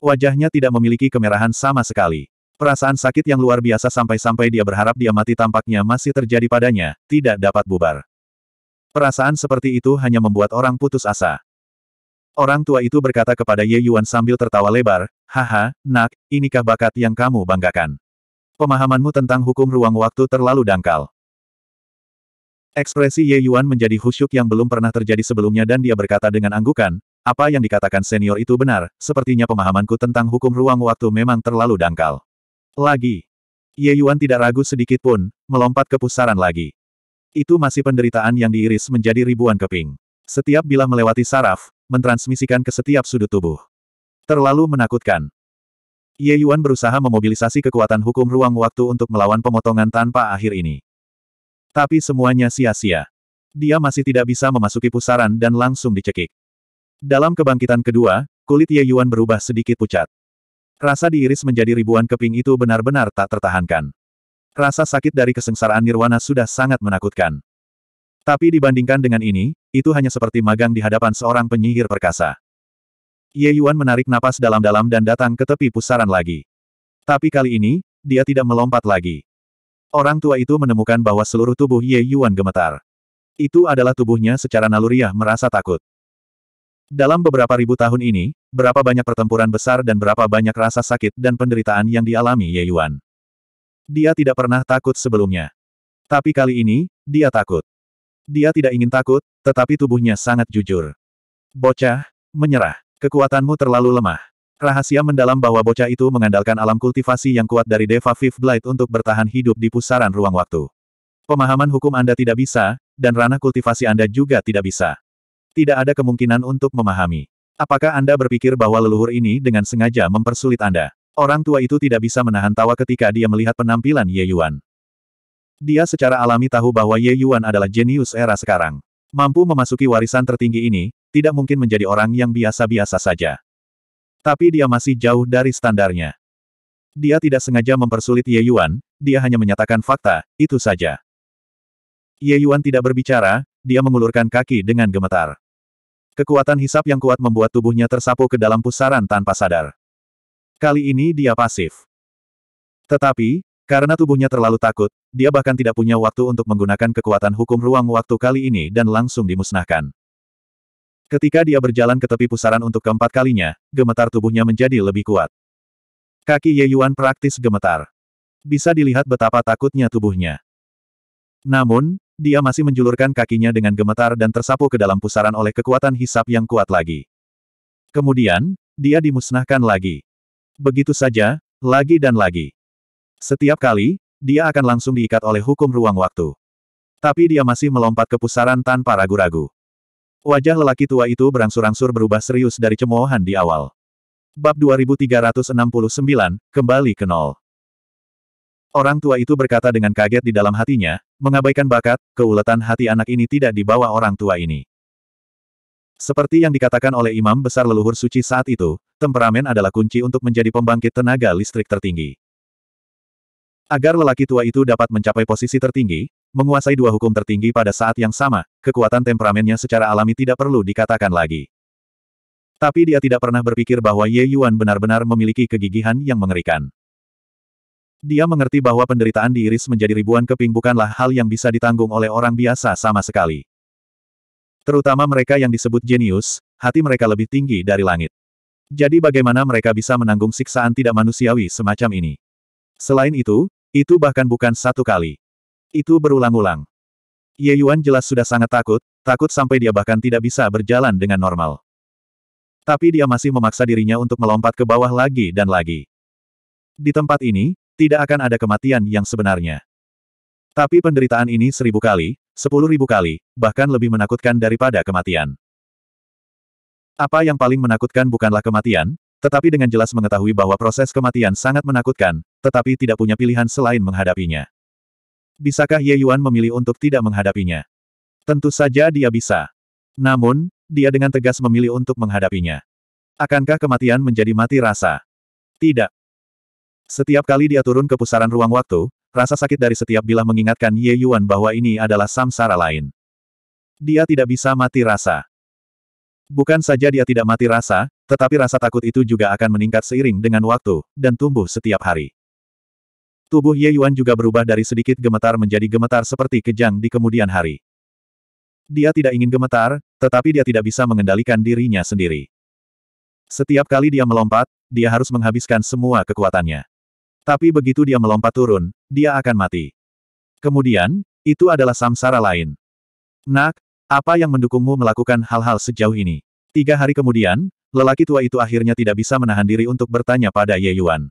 Wajahnya tidak memiliki kemerahan sama sekali. Perasaan sakit yang luar biasa sampai-sampai dia berharap dia mati tampaknya masih terjadi padanya, tidak dapat bubar. Perasaan seperti itu hanya membuat orang putus asa. Orang tua itu berkata kepada Ye Yuan sambil tertawa lebar, Haha, nak, inikah bakat yang kamu banggakan? Pemahamanmu tentang hukum ruang waktu terlalu dangkal. Ekspresi Ye Yuan menjadi khusyuk yang belum pernah terjadi sebelumnya dan dia berkata dengan anggukan, apa yang dikatakan senior itu benar, sepertinya pemahamanku tentang hukum ruang waktu memang terlalu dangkal. Lagi. Ye Yuan tidak ragu sedikit pun, melompat ke pusaran lagi. Itu masih penderitaan yang diiris menjadi ribuan keping. Setiap bila melewati saraf, mentransmisikan ke setiap sudut tubuh. Terlalu menakutkan. Ye Yuan berusaha memobilisasi kekuatan hukum ruang waktu untuk melawan pemotongan tanpa akhir ini. Tapi semuanya sia-sia. Dia masih tidak bisa memasuki pusaran dan langsung dicekik. Dalam kebangkitan kedua, kulit Ye Yuan berubah sedikit pucat. Rasa diiris menjadi ribuan keping itu benar-benar tak tertahankan. Rasa sakit dari kesengsaraan nirwana sudah sangat menakutkan. Tapi dibandingkan dengan ini, itu hanya seperti magang di hadapan seorang penyihir perkasa. Ye Yuan menarik napas dalam-dalam dan datang ke tepi pusaran lagi. Tapi kali ini, dia tidak melompat lagi. Orang tua itu menemukan bahwa seluruh tubuh Ye Yuan gemetar. Itu adalah tubuhnya secara naluriah merasa takut. Dalam beberapa ribu tahun ini, berapa banyak pertempuran besar dan berapa banyak rasa sakit dan penderitaan yang dialami Ye Yuan. Dia tidak pernah takut sebelumnya. Tapi kali ini, dia takut. Dia tidak ingin takut, tetapi tubuhnya sangat jujur. Bocah, menyerah. Kekuatanmu terlalu lemah. Rahasia mendalam bahwa bocah itu mengandalkan alam kultivasi yang kuat dari Deva Fifth Blight untuk bertahan hidup di pusaran ruang waktu. Pemahaman hukum Anda tidak bisa, dan ranah kultivasi Anda juga tidak bisa. Tidak ada kemungkinan untuk memahami. Apakah Anda berpikir bahwa leluhur ini dengan sengaja mempersulit Anda? Orang tua itu tidak bisa menahan tawa ketika dia melihat penampilan Ye Yuan. Dia secara alami tahu bahwa Ye Yuan adalah jenius era sekarang. Mampu memasuki warisan tertinggi ini, tidak mungkin menjadi orang yang biasa-biasa saja. Tapi dia masih jauh dari standarnya. Dia tidak sengaja mempersulit Ye Yuan, dia hanya menyatakan fakta, itu saja. Ye Yuan tidak berbicara, dia mengulurkan kaki dengan gemetar. Kekuatan hisap yang kuat membuat tubuhnya tersapu ke dalam pusaran tanpa sadar. Kali ini dia pasif. Tetapi, karena tubuhnya terlalu takut, dia bahkan tidak punya waktu untuk menggunakan kekuatan hukum ruang waktu kali ini dan langsung dimusnahkan. Ketika dia berjalan ke tepi pusaran untuk keempat kalinya, gemetar tubuhnya menjadi lebih kuat. Kaki Ye Yuan praktis gemetar. Bisa dilihat betapa takutnya tubuhnya. Namun, dia masih menjulurkan kakinya dengan gemetar dan tersapu ke dalam pusaran oleh kekuatan hisap yang kuat lagi. Kemudian, dia dimusnahkan lagi. Begitu saja, lagi dan lagi. Setiap kali, dia akan langsung diikat oleh hukum ruang waktu. Tapi dia masih melompat ke pusaran tanpa ragu-ragu. Wajah lelaki tua itu berangsur-angsur berubah serius dari cemoohan di awal. Bab 2369, kembali ke nol. Orang tua itu berkata dengan kaget di dalam hatinya, mengabaikan bakat, keuletan hati anak ini tidak dibawa orang tua ini. Seperti yang dikatakan oleh imam besar leluhur suci saat itu, temperamen adalah kunci untuk menjadi pembangkit tenaga listrik tertinggi. Agar lelaki tua itu dapat mencapai posisi tertinggi, Menguasai dua hukum tertinggi pada saat yang sama, kekuatan temperamennya secara alami tidak perlu dikatakan lagi. Tapi dia tidak pernah berpikir bahwa Ye Yuan benar-benar memiliki kegigihan yang mengerikan. Dia mengerti bahwa penderitaan diiris menjadi ribuan keping bukanlah hal yang bisa ditanggung oleh orang biasa sama sekali. Terutama mereka yang disebut jenius, hati mereka lebih tinggi dari langit. Jadi bagaimana mereka bisa menanggung siksaan tidak manusiawi semacam ini? Selain itu, itu bahkan bukan satu kali. Itu berulang-ulang. Ye Yuan jelas sudah sangat takut, takut sampai dia bahkan tidak bisa berjalan dengan normal. Tapi dia masih memaksa dirinya untuk melompat ke bawah lagi dan lagi. Di tempat ini, tidak akan ada kematian yang sebenarnya. Tapi penderitaan ini seribu kali, sepuluh ribu kali, bahkan lebih menakutkan daripada kematian. Apa yang paling menakutkan bukanlah kematian, tetapi dengan jelas mengetahui bahwa proses kematian sangat menakutkan, tetapi tidak punya pilihan selain menghadapinya bisakah Ye Yuan memilih untuk tidak menghadapinya? Tentu saja dia bisa. Namun, dia dengan tegas memilih untuk menghadapinya. Akankah kematian menjadi mati rasa? Tidak. Setiap kali dia turun ke pusaran ruang waktu, rasa sakit dari setiap bilah mengingatkan Ye Yuan bahwa ini adalah samsara lain. Dia tidak bisa mati rasa. Bukan saja dia tidak mati rasa, tetapi rasa takut itu juga akan meningkat seiring dengan waktu, dan tumbuh setiap hari. Tubuh Ye Yuan juga berubah dari sedikit gemetar menjadi gemetar seperti kejang di kemudian hari. Dia tidak ingin gemetar, tetapi dia tidak bisa mengendalikan dirinya sendiri. Setiap kali dia melompat, dia harus menghabiskan semua kekuatannya. Tapi begitu dia melompat turun, dia akan mati. Kemudian, itu adalah samsara lain. Nak, apa yang mendukungmu melakukan hal-hal sejauh ini? Tiga hari kemudian, lelaki tua itu akhirnya tidak bisa menahan diri untuk bertanya pada Ye Yuan.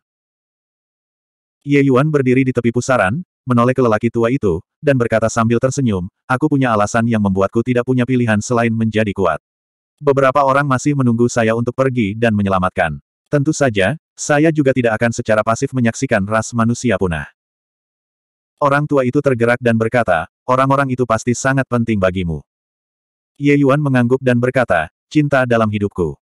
Ye Yuan berdiri di tepi pusaran, menoleh ke lelaki tua itu, dan berkata sambil tersenyum, aku punya alasan yang membuatku tidak punya pilihan selain menjadi kuat. Beberapa orang masih menunggu saya untuk pergi dan menyelamatkan. Tentu saja, saya juga tidak akan secara pasif menyaksikan ras manusia punah. Orang tua itu tergerak dan berkata, orang-orang itu pasti sangat penting bagimu. Ye Yuan mengangguk dan berkata, cinta dalam hidupku.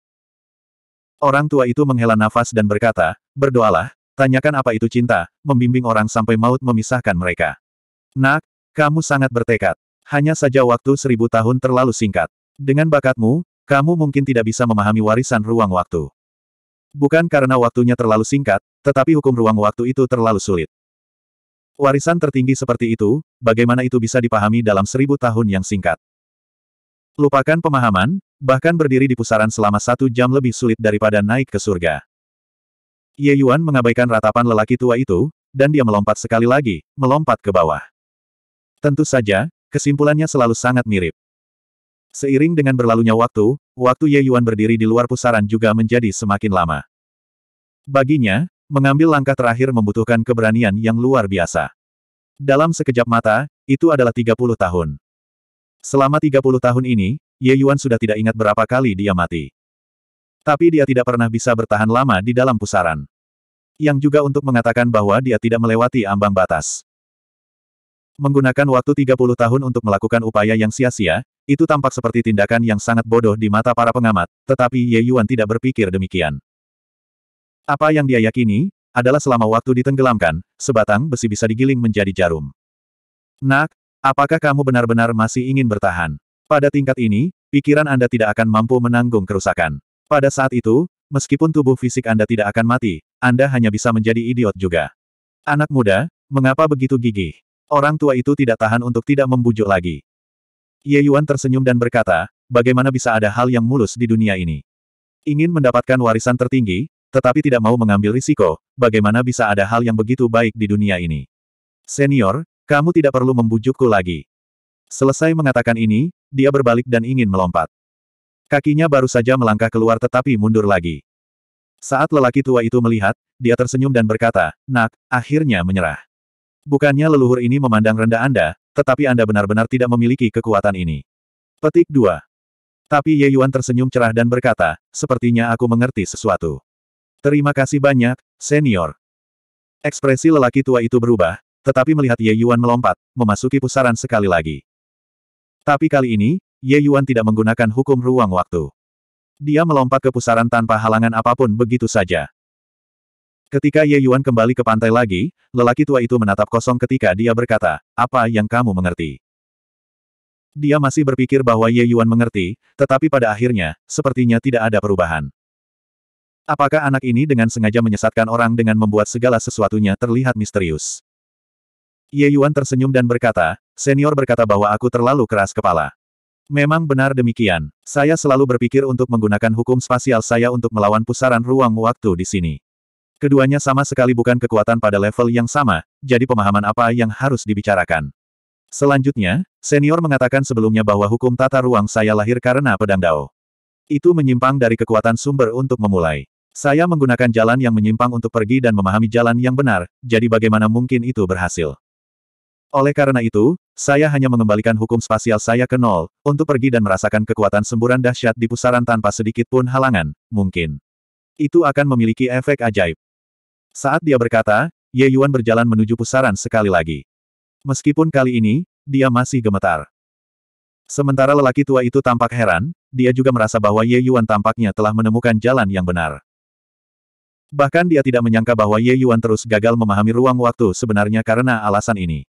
Orang tua itu menghela nafas dan berkata, berdoalah, Tanyakan apa itu cinta, membimbing orang sampai maut memisahkan mereka. Nak, kamu sangat bertekad. Hanya saja waktu seribu tahun terlalu singkat. Dengan bakatmu, kamu mungkin tidak bisa memahami warisan ruang waktu. Bukan karena waktunya terlalu singkat, tetapi hukum ruang waktu itu terlalu sulit. Warisan tertinggi seperti itu, bagaimana itu bisa dipahami dalam seribu tahun yang singkat? Lupakan pemahaman, bahkan berdiri di pusaran selama satu jam lebih sulit daripada naik ke surga. Ye Yuan mengabaikan ratapan lelaki tua itu, dan dia melompat sekali lagi, melompat ke bawah. Tentu saja, kesimpulannya selalu sangat mirip. Seiring dengan berlalunya waktu, waktu Ye Yuan berdiri di luar pusaran juga menjadi semakin lama. Baginya, mengambil langkah terakhir membutuhkan keberanian yang luar biasa. Dalam sekejap mata, itu adalah 30 tahun. Selama 30 tahun ini, Ye Yuan sudah tidak ingat berapa kali dia mati. Tapi dia tidak pernah bisa bertahan lama di dalam pusaran. Yang juga untuk mengatakan bahwa dia tidak melewati ambang batas. Menggunakan waktu 30 tahun untuk melakukan upaya yang sia-sia, itu tampak seperti tindakan yang sangat bodoh di mata para pengamat, tetapi Ye Yuan tidak berpikir demikian. Apa yang dia yakini, adalah selama waktu ditenggelamkan, sebatang besi bisa digiling menjadi jarum. Nak, apakah kamu benar-benar masih ingin bertahan? Pada tingkat ini, pikiran Anda tidak akan mampu menanggung kerusakan. Pada saat itu, meskipun tubuh fisik Anda tidak akan mati, Anda hanya bisa menjadi idiot juga. Anak muda, mengapa begitu gigih? Orang tua itu tidak tahan untuk tidak membujuk lagi. Ye Yuan tersenyum dan berkata, bagaimana bisa ada hal yang mulus di dunia ini? Ingin mendapatkan warisan tertinggi, tetapi tidak mau mengambil risiko, bagaimana bisa ada hal yang begitu baik di dunia ini? Senior, kamu tidak perlu membujukku lagi. Selesai mengatakan ini, dia berbalik dan ingin melompat. Kakinya baru saja melangkah keluar tetapi mundur lagi. Saat lelaki tua itu melihat, dia tersenyum dan berkata, Nak, akhirnya menyerah. Bukannya leluhur ini memandang rendah Anda, tetapi Anda benar-benar tidak memiliki kekuatan ini. Petik 2. Tapi Ye Yuan tersenyum cerah dan berkata, sepertinya aku mengerti sesuatu. Terima kasih banyak, senior. Ekspresi lelaki tua itu berubah, tetapi melihat Ye Yuan melompat, memasuki pusaran sekali lagi. Tapi kali ini, Ye Yuan tidak menggunakan hukum ruang waktu. Dia melompat ke pusaran tanpa halangan apapun begitu saja. Ketika Ye Yuan kembali ke pantai lagi, lelaki tua itu menatap kosong ketika dia berkata, apa yang kamu mengerti? Dia masih berpikir bahwa Ye Yuan mengerti, tetapi pada akhirnya, sepertinya tidak ada perubahan. Apakah anak ini dengan sengaja menyesatkan orang dengan membuat segala sesuatunya terlihat misterius? Ye Yuan tersenyum dan berkata, senior berkata bahwa aku terlalu keras kepala. Memang benar demikian. Saya selalu berpikir untuk menggunakan hukum spasial saya untuk melawan pusaran ruang waktu di sini. Keduanya sama sekali bukan kekuatan pada level yang sama, jadi pemahaman apa yang harus dibicarakan. Selanjutnya, senior mengatakan sebelumnya bahwa hukum tata ruang saya lahir karena pedang Dao. Itu menyimpang dari kekuatan sumber untuk memulai. Saya menggunakan jalan yang menyimpang untuk pergi dan memahami jalan yang benar, jadi bagaimana mungkin itu berhasil? Oleh karena itu, saya hanya mengembalikan hukum spasial saya ke nol, untuk pergi dan merasakan kekuatan semburan dahsyat di pusaran tanpa sedikit pun halangan, mungkin. Itu akan memiliki efek ajaib. Saat dia berkata, Ye Yuan berjalan menuju pusaran sekali lagi. Meskipun kali ini, dia masih gemetar. Sementara lelaki tua itu tampak heran, dia juga merasa bahwa Ye Yuan tampaknya telah menemukan jalan yang benar. Bahkan dia tidak menyangka bahwa Ye Yuan terus gagal memahami ruang waktu sebenarnya karena alasan ini.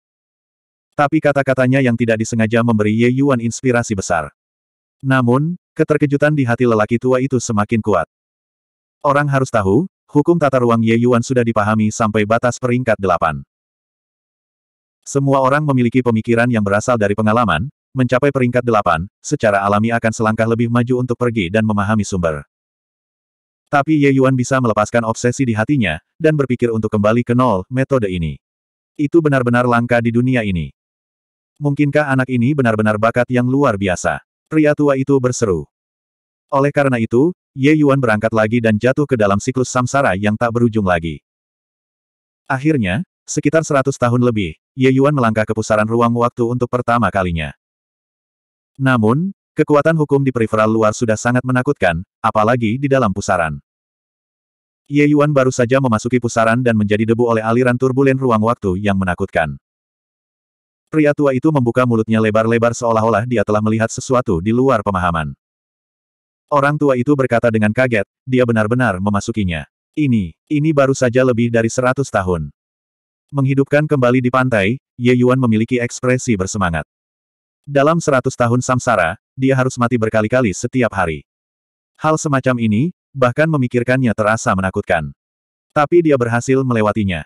Tapi kata-katanya yang tidak disengaja memberi Ye Yuan inspirasi besar. Namun, keterkejutan di hati lelaki tua itu semakin kuat. Orang harus tahu, hukum tata ruang Ye Yuan sudah dipahami sampai batas peringkat delapan. Semua orang memiliki pemikiran yang berasal dari pengalaman, mencapai peringkat delapan, secara alami akan selangkah lebih maju untuk pergi dan memahami sumber. Tapi Ye Yuan bisa melepaskan obsesi di hatinya, dan berpikir untuk kembali ke nol, metode ini. Itu benar-benar langka di dunia ini. Mungkinkah anak ini benar-benar bakat yang luar biasa? Pria tua itu berseru. Oleh karena itu, Ye Yuan berangkat lagi dan jatuh ke dalam siklus samsara yang tak berujung lagi. Akhirnya, sekitar 100 tahun lebih, Ye Yuan melangkah ke pusaran ruang waktu untuk pertama kalinya. Namun, kekuatan hukum di periferal luar sudah sangat menakutkan, apalagi di dalam pusaran. Ye Yuan baru saja memasuki pusaran dan menjadi debu oleh aliran turbulen ruang waktu yang menakutkan. Pria tua itu membuka mulutnya lebar-lebar seolah-olah dia telah melihat sesuatu di luar pemahaman. Orang tua itu berkata dengan kaget, dia benar-benar memasukinya. Ini, ini baru saja lebih dari seratus tahun. Menghidupkan kembali di pantai, Ye Yuan memiliki ekspresi bersemangat. Dalam seratus tahun samsara, dia harus mati berkali-kali setiap hari. Hal semacam ini, bahkan memikirkannya terasa menakutkan. Tapi dia berhasil melewatinya.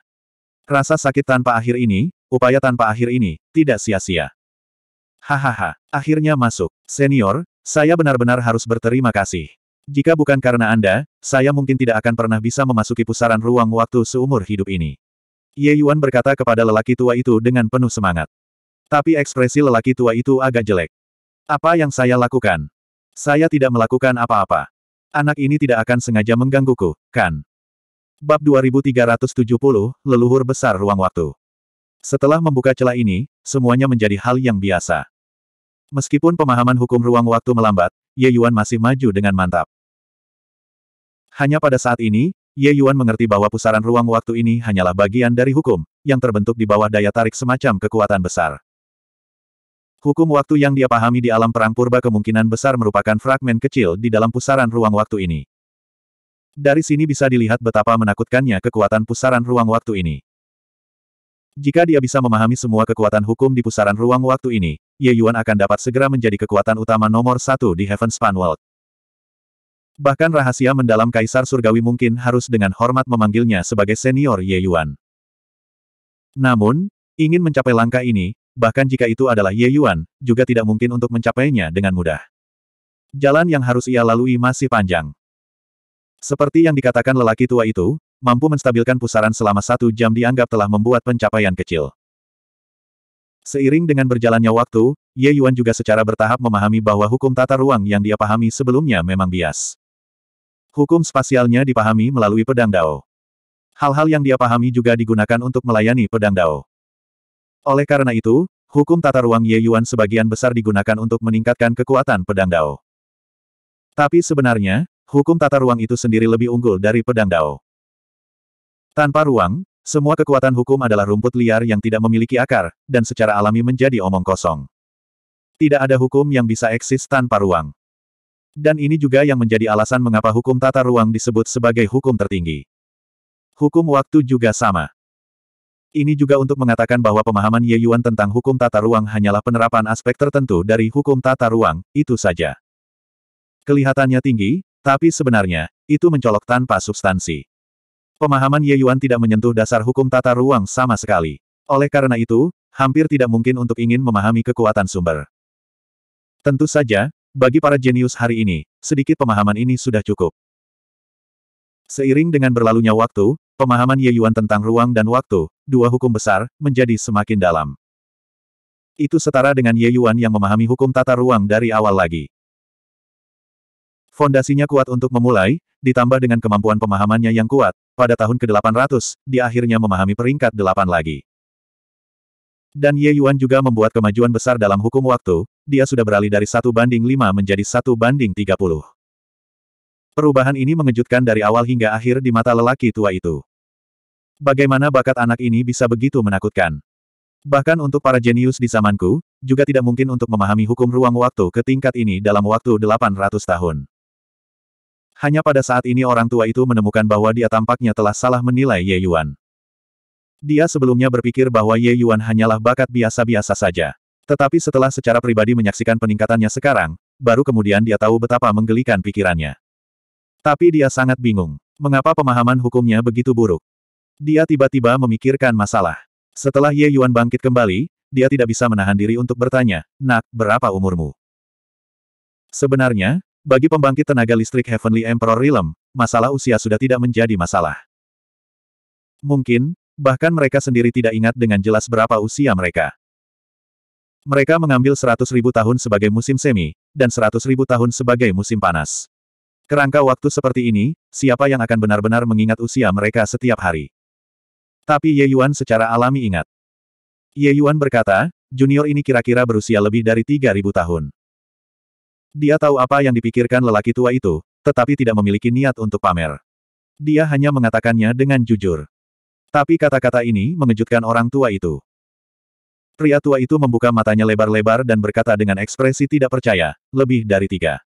Rasa sakit tanpa akhir ini, upaya tanpa akhir ini, tidak sia-sia. Hahaha, akhirnya masuk. Senior, saya benar-benar harus berterima kasih. Jika bukan karena Anda, saya mungkin tidak akan pernah bisa memasuki pusaran ruang waktu seumur hidup ini. Ye Yuan berkata kepada lelaki tua itu dengan penuh semangat. Tapi ekspresi lelaki tua itu agak jelek. Apa yang saya lakukan? Saya tidak melakukan apa-apa. Anak ini tidak akan sengaja menggangguku, kan? Bab 2370, Leluhur Besar Ruang Waktu setelah membuka celah ini, semuanya menjadi hal yang biasa. Meskipun pemahaman hukum ruang waktu melambat, Ye Yuan masih maju dengan mantap. Hanya pada saat ini, Ye Yuan mengerti bahwa pusaran ruang waktu ini hanyalah bagian dari hukum, yang terbentuk di bawah daya tarik semacam kekuatan besar. Hukum waktu yang dia pahami di alam perang purba kemungkinan besar merupakan fragmen kecil di dalam pusaran ruang waktu ini. Dari sini bisa dilihat betapa menakutkannya kekuatan pusaran ruang waktu ini. Jika dia bisa memahami semua kekuatan hukum di pusaran ruang waktu ini, Ye Yuan akan dapat segera menjadi kekuatan utama nomor satu di Heaven Span World. Bahkan rahasia mendalam Kaisar Surgawi mungkin harus dengan hormat memanggilnya sebagai senior Ye Yuan. Namun, ingin mencapai langkah ini, bahkan jika itu adalah Ye Yuan, juga tidak mungkin untuk mencapainya dengan mudah. Jalan yang harus ia lalui masih panjang. Seperti yang dikatakan lelaki tua itu, mampu menstabilkan pusaran selama satu jam dianggap telah membuat pencapaian kecil. Seiring dengan berjalannya waktu, Ye Yuan juga secara bertahap memahami bahwa hukum tata ruang yang dia pahami sebelumnya memang bias. Hukum spasialnya dipahami melalui pedang Dao. Hal-hal yang dia pahami juga digunakan untuk melayani pedang Dao. Oleh karena itu, hukum tata ruang Ye Yuan sebagian besar digunakan untuk meningkatkan kekuatan pedang Dao. Tapi sebenarnya, hukum tata ruang itu sendiri lebih unggul dari pedang Dao. Tanpa ruang, semua kekuatan hukum adalah rumput liar yang tidak memiliki akar, dan secara alami menjadi omong kosong. Tidak ada hukum yang bisa eksis tanpa ruang. Dan ini juga yang menjadi alasan mengapa hukum tata ruang disebut sebagai hukum tertinggi. Hukum waktu juga sama. Ini juga untuk mengatakan bahwa pemahaman Ye Yuan tentang hukum tata ruang hanyalah penerapan aspek tertentu dari hukum tata ruang, itu saja. Kelihatannya tinggi, tapi sebenarnya, itu mencolok tanpa substansi. Pemahaman Ye Yuan tidak menyentuh dasar hukum tata ruang sama sekali. Oleh karena itu, hampir tidak mungkin untuk ingin memahami kekuatan sumber. Tentu saja, bagi para jenius hari ini, sedikit pemahaman ini sudah cukup. Seiring dengan berlalunya waktu, pemahaman Ye Yuan tentang ruang dan waktu, dua hukum besar, menjadi semakin dalam. Itu setara dengan Ye Yuan yang memahami hukum tata ruang dari awal lagi. Fondasinya kuat untuk memulai, ditambah dengan kemampuan pemahamannya yang kuat, pada tahun ke-800, dia akhirnya memahami peringkat delapan lagi. Dan Ye Yuan juga membuat kemajuan besar dalam hukum waktu, dia sudah beralih dari satu banding 5 menjadi satu banding 30. Perubahan ini mengejutkan dari awal hingga akhir di mata lelaki tua itu. Bagaimana bakat anak ini bisa begitu menakutkan? Bahkan untuk para jenius di zamanku, juga tidak mungkin untuk memahami hukum ruang waktu ke tingkat ini dalam waktu 800 tahun. Hanya pada saat ini orang tua itu menemukan bahwa dia tampaknya telah salah menilai Ye Yuan. Dia sebelumnya berpikir bahwa Ye Yuan hanyalah bakat biasa-biasa saja. Tetapi setelah secara pribadi menyaksikan peningkatannya sekarang, baru kemudian dia tahu betapa menggelikan pikirannya. Tapi dia sangat bingung. Mengapa pemahaman hukumnya begitu buruk? Dia tiba-tiba memikirkan masalah. Setelah Ye Yuan bangkit kembali, dia tidak bisa menahan diri untuk bertanya, Nak, berapa umurmu? Sebenarnya, bagi pembangkit tenaga listrik Heavenly Emperor Realm, masalah usia sudah tidak menjadi masalah. Mungkin, bahkan mereka sendiri tidak ingat dengan jelas berapa usia mereka. Mereka mengambil 100.000 tahun sebagai musim semi, dan 100.000 tahun sebagai musim panas. Kerangka waktu seperti ini, siapa yang akan benar-benar mengingat usia mereka setiap hari? Tapi Ye Yuan secara alami ingat. Ye Yuan berkata, junior ini kira-kira berusia lebih dari 3.000 tahun. Dia tahu apa yang dipikirkan lelaki tua itu, tetapi tidak memiliki niat untuk pamer. Dia hanya mengatakannya dengan jujur. Tapi kata-kata ini mengejutkan orang tua itu. Pria tua itu membuka matanya lebar-lebar dan berkata dengan ekspresi tidak percaya, lebih dari tiga.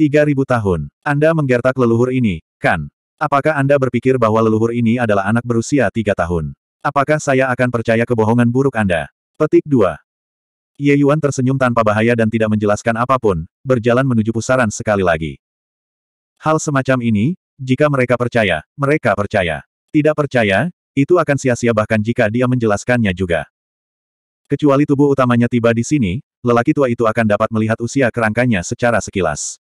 Tiga ribu tahun. Anda menggertak leluhur ini, kan? Apakah Anda berpikir bahwa leluhur ini adalah anak berusia tiga tahun? Apakah saya akan percaya kebohongan buruk Anda? Petik 2. Ye Yuan tersenyum tanpa bahaya dan tidak menjelaskan apapun, berjalan menuju pusaran sekali lagi. Hal semacam ini, jika mereka percaya, mereka percaya. Tidak percaya, itu akan sia-sia bahkan jika dia menjelaskannya juga. Kecuali tubuh utamanya tiba di sini, lelaki tua itu akan dapat melihat usia kerangkanya secara sekilas.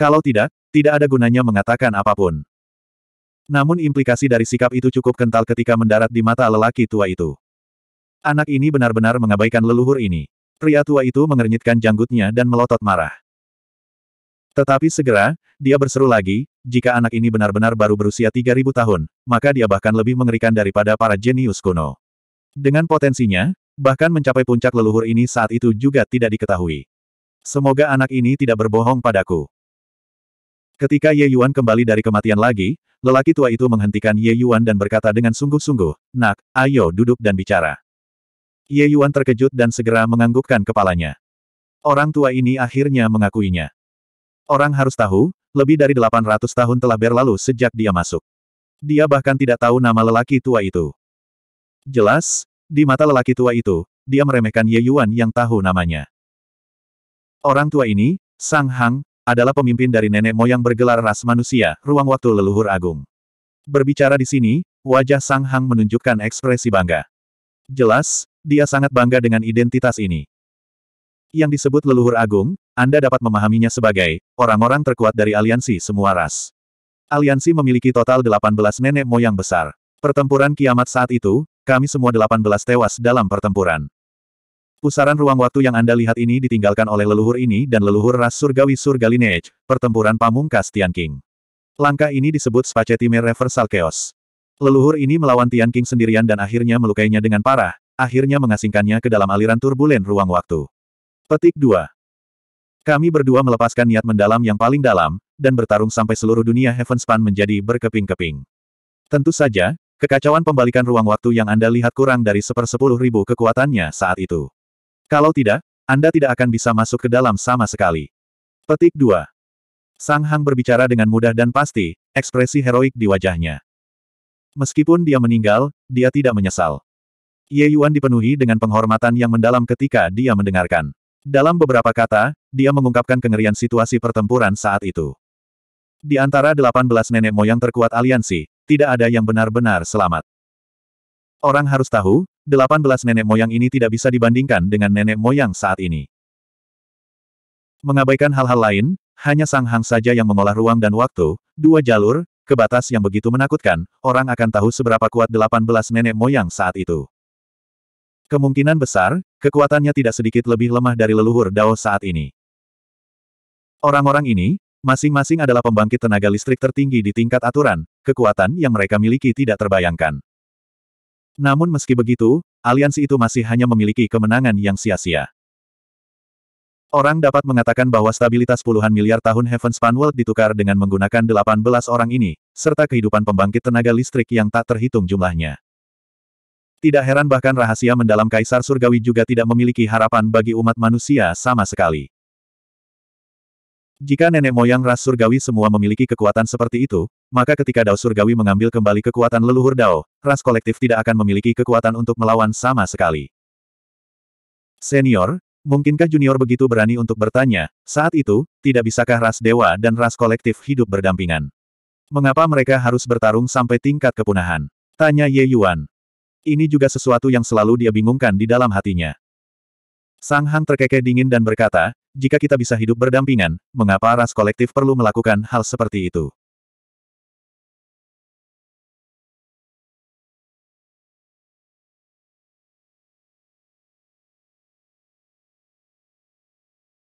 Kalau tidak, tidak ada gunanya mengatakan apapun. Namun implikasi dari sikap itu cukup kental ketika mendarat di mata lelaki tua itu. Anak ini benar-benar mengabaikan leluhur ini. Pria tua itu mengernyitkan janggutnya dan melotot marah. Tetapi segera, dia berseru lagi, jika anak ini benar-benar baru berusia 3000 tahun, maka dia bahkan lebih mengerikan daripada para jenius kuno. Dengan potensinya, bahkan mencapai puncak leluhur ini saat itu juga tidak diketahui. Semoga anak ini tidak berbohong padaku. Ketika Ye Yuan kembali dari kematian lagi, lelaki tua itu menghentikan Ye Yuan dan berkata dengan sungguh-sungguh, Nak, ayo duduk dan bicara. Ye Yuan terkejut dan segera menganggukkan kepalanya. Orang tua ini akhirnya mengakuinya. Orang harus tahu, lebih dari 800 tahun telah berlalu sejak dia masuk. Dia bahkan tidak tahu nama lelaki tua itu. Jelas, di mata lelaki tua itu, dia meremehkan Ye Yuan yang tahu namanya. Orang tua ini, Sang Hang, adalah pemimpin dari nenek moyang bergelar ras manusia, ruang waktu leluhur agung. Berbicara di sini, wajah Sang Hang menunjukkan ekspresi bangga. Jelas, dia sangat bangga dengan identitas ini. Yang disebut leluhur agung, Anda dapat memahaminya sebagai orang-orang terkuat dari aliansi semua ras. Aliansi memiliki total 18 nenek moyang besar. Pertempuran kiamat saat itu, kami semua 18 tewas dalam pertempuran. Pusaran ruang waktu yang Anda lihat ini ditinggalkan oleh leluhur ini dan leluhur ras surgawi surga lineage, pertempuran pamungkas Tian King. Langkah ini disebut Spacetime Reversal Chaos. Leluhur ini melawan Tian King sendirian dan akhirnya melukainya dengan parah, akhirnya mengasingkannya ke dalam aliran turbulen ruang waktu. Petik 2. Kami berdua melepaskan niat mendalam yang paling dalam, dan bertarung sampai seluruh dunia Heavenspan menjadi berkeping-keping. Tentu saja, kekacauan pembalikan ruang waktu yang Anda lihat kurang dari sepersepuluh ribu kekuatannya saat itu. Kalau tidak, Anda tidak akan bisa masuk ke dalam sama sekali. Petik 2. Sang Hang berbicara dengan mudah dan pasti, ekspresi heroik di wajahnya. Meskipun dia meninggal, dia tidak menyesal. Ye Yuan dipenuhi dengan penghormatan yang mendalam ketika dia mendengarkan. Dalam beberapa kata, dia mengungkapkan kengerian situasi pertempuran saat itu. Di antara 18 nenek moyang terkuat aliansi, tidak ada yang benar-benar selamat. Orang harus tahu, 18 nenek moyang ini tidak bisa dibandingkan dengan nenek moyang saat ini. Mengabaikan hal-hal lain, hanya Sang Hang saja yang mengolah ruang dan waktu, dua jalur, ke batas yang begitu menakutkan, orang akan tahu seberapa kuat 18 nenek moyang saat itu. Kemungkinan besar, kekuatannya tidak sedikit lebih lemah dari leluhur Dao saat ini. Orang-orang ini, masing-masing adalah pembangkit tenaga listrik tertinggi di tingkat aturan, kekuatan yang mereka miliki tidak terbayangkan. Namun meski begitu, aliansi itu masih hanya memiliki kemenangan yang sia-sia. Orang dapat mengatakan bahwa stabilitas puluhan miliar tahun Heaven Span World ditukar dengan menggunakan 18 orang ini, serta kehidupan pembangkit tenaga listrik yang tak terhitung jumlahnya. Tidak heran bahkan rahasia mendalam Kaisar Surgawi juga tidak memiliki harapan bagi umat manusia sama sekali. Jika nenek moyang ras surgawi semua memiliki kekuatan seperti itu, maka ketika Dao surgawi mengambil kembali kekuatan leluhur Dao, ras kolektif tidak akan memiliki kekuatan untuk melawan sama sekali. Senior, mungkinkah junior begitu berani untuk bertanya, saat itu, tidak bisakah ras dewa dan ras kolektif hidup berdampingan? Mengapa mereka harus bertarung sampai tingkat kepunahan? Tanya Ye Yuan. Ini juga sesuatu yang selalu dia bingungkan di dalam hatinya. Sang Hang terkekeh dingin dan berkata, jika kita bisa hidup berdampingan, mengapa ras kolektif perlu melakukan hal seperti itu?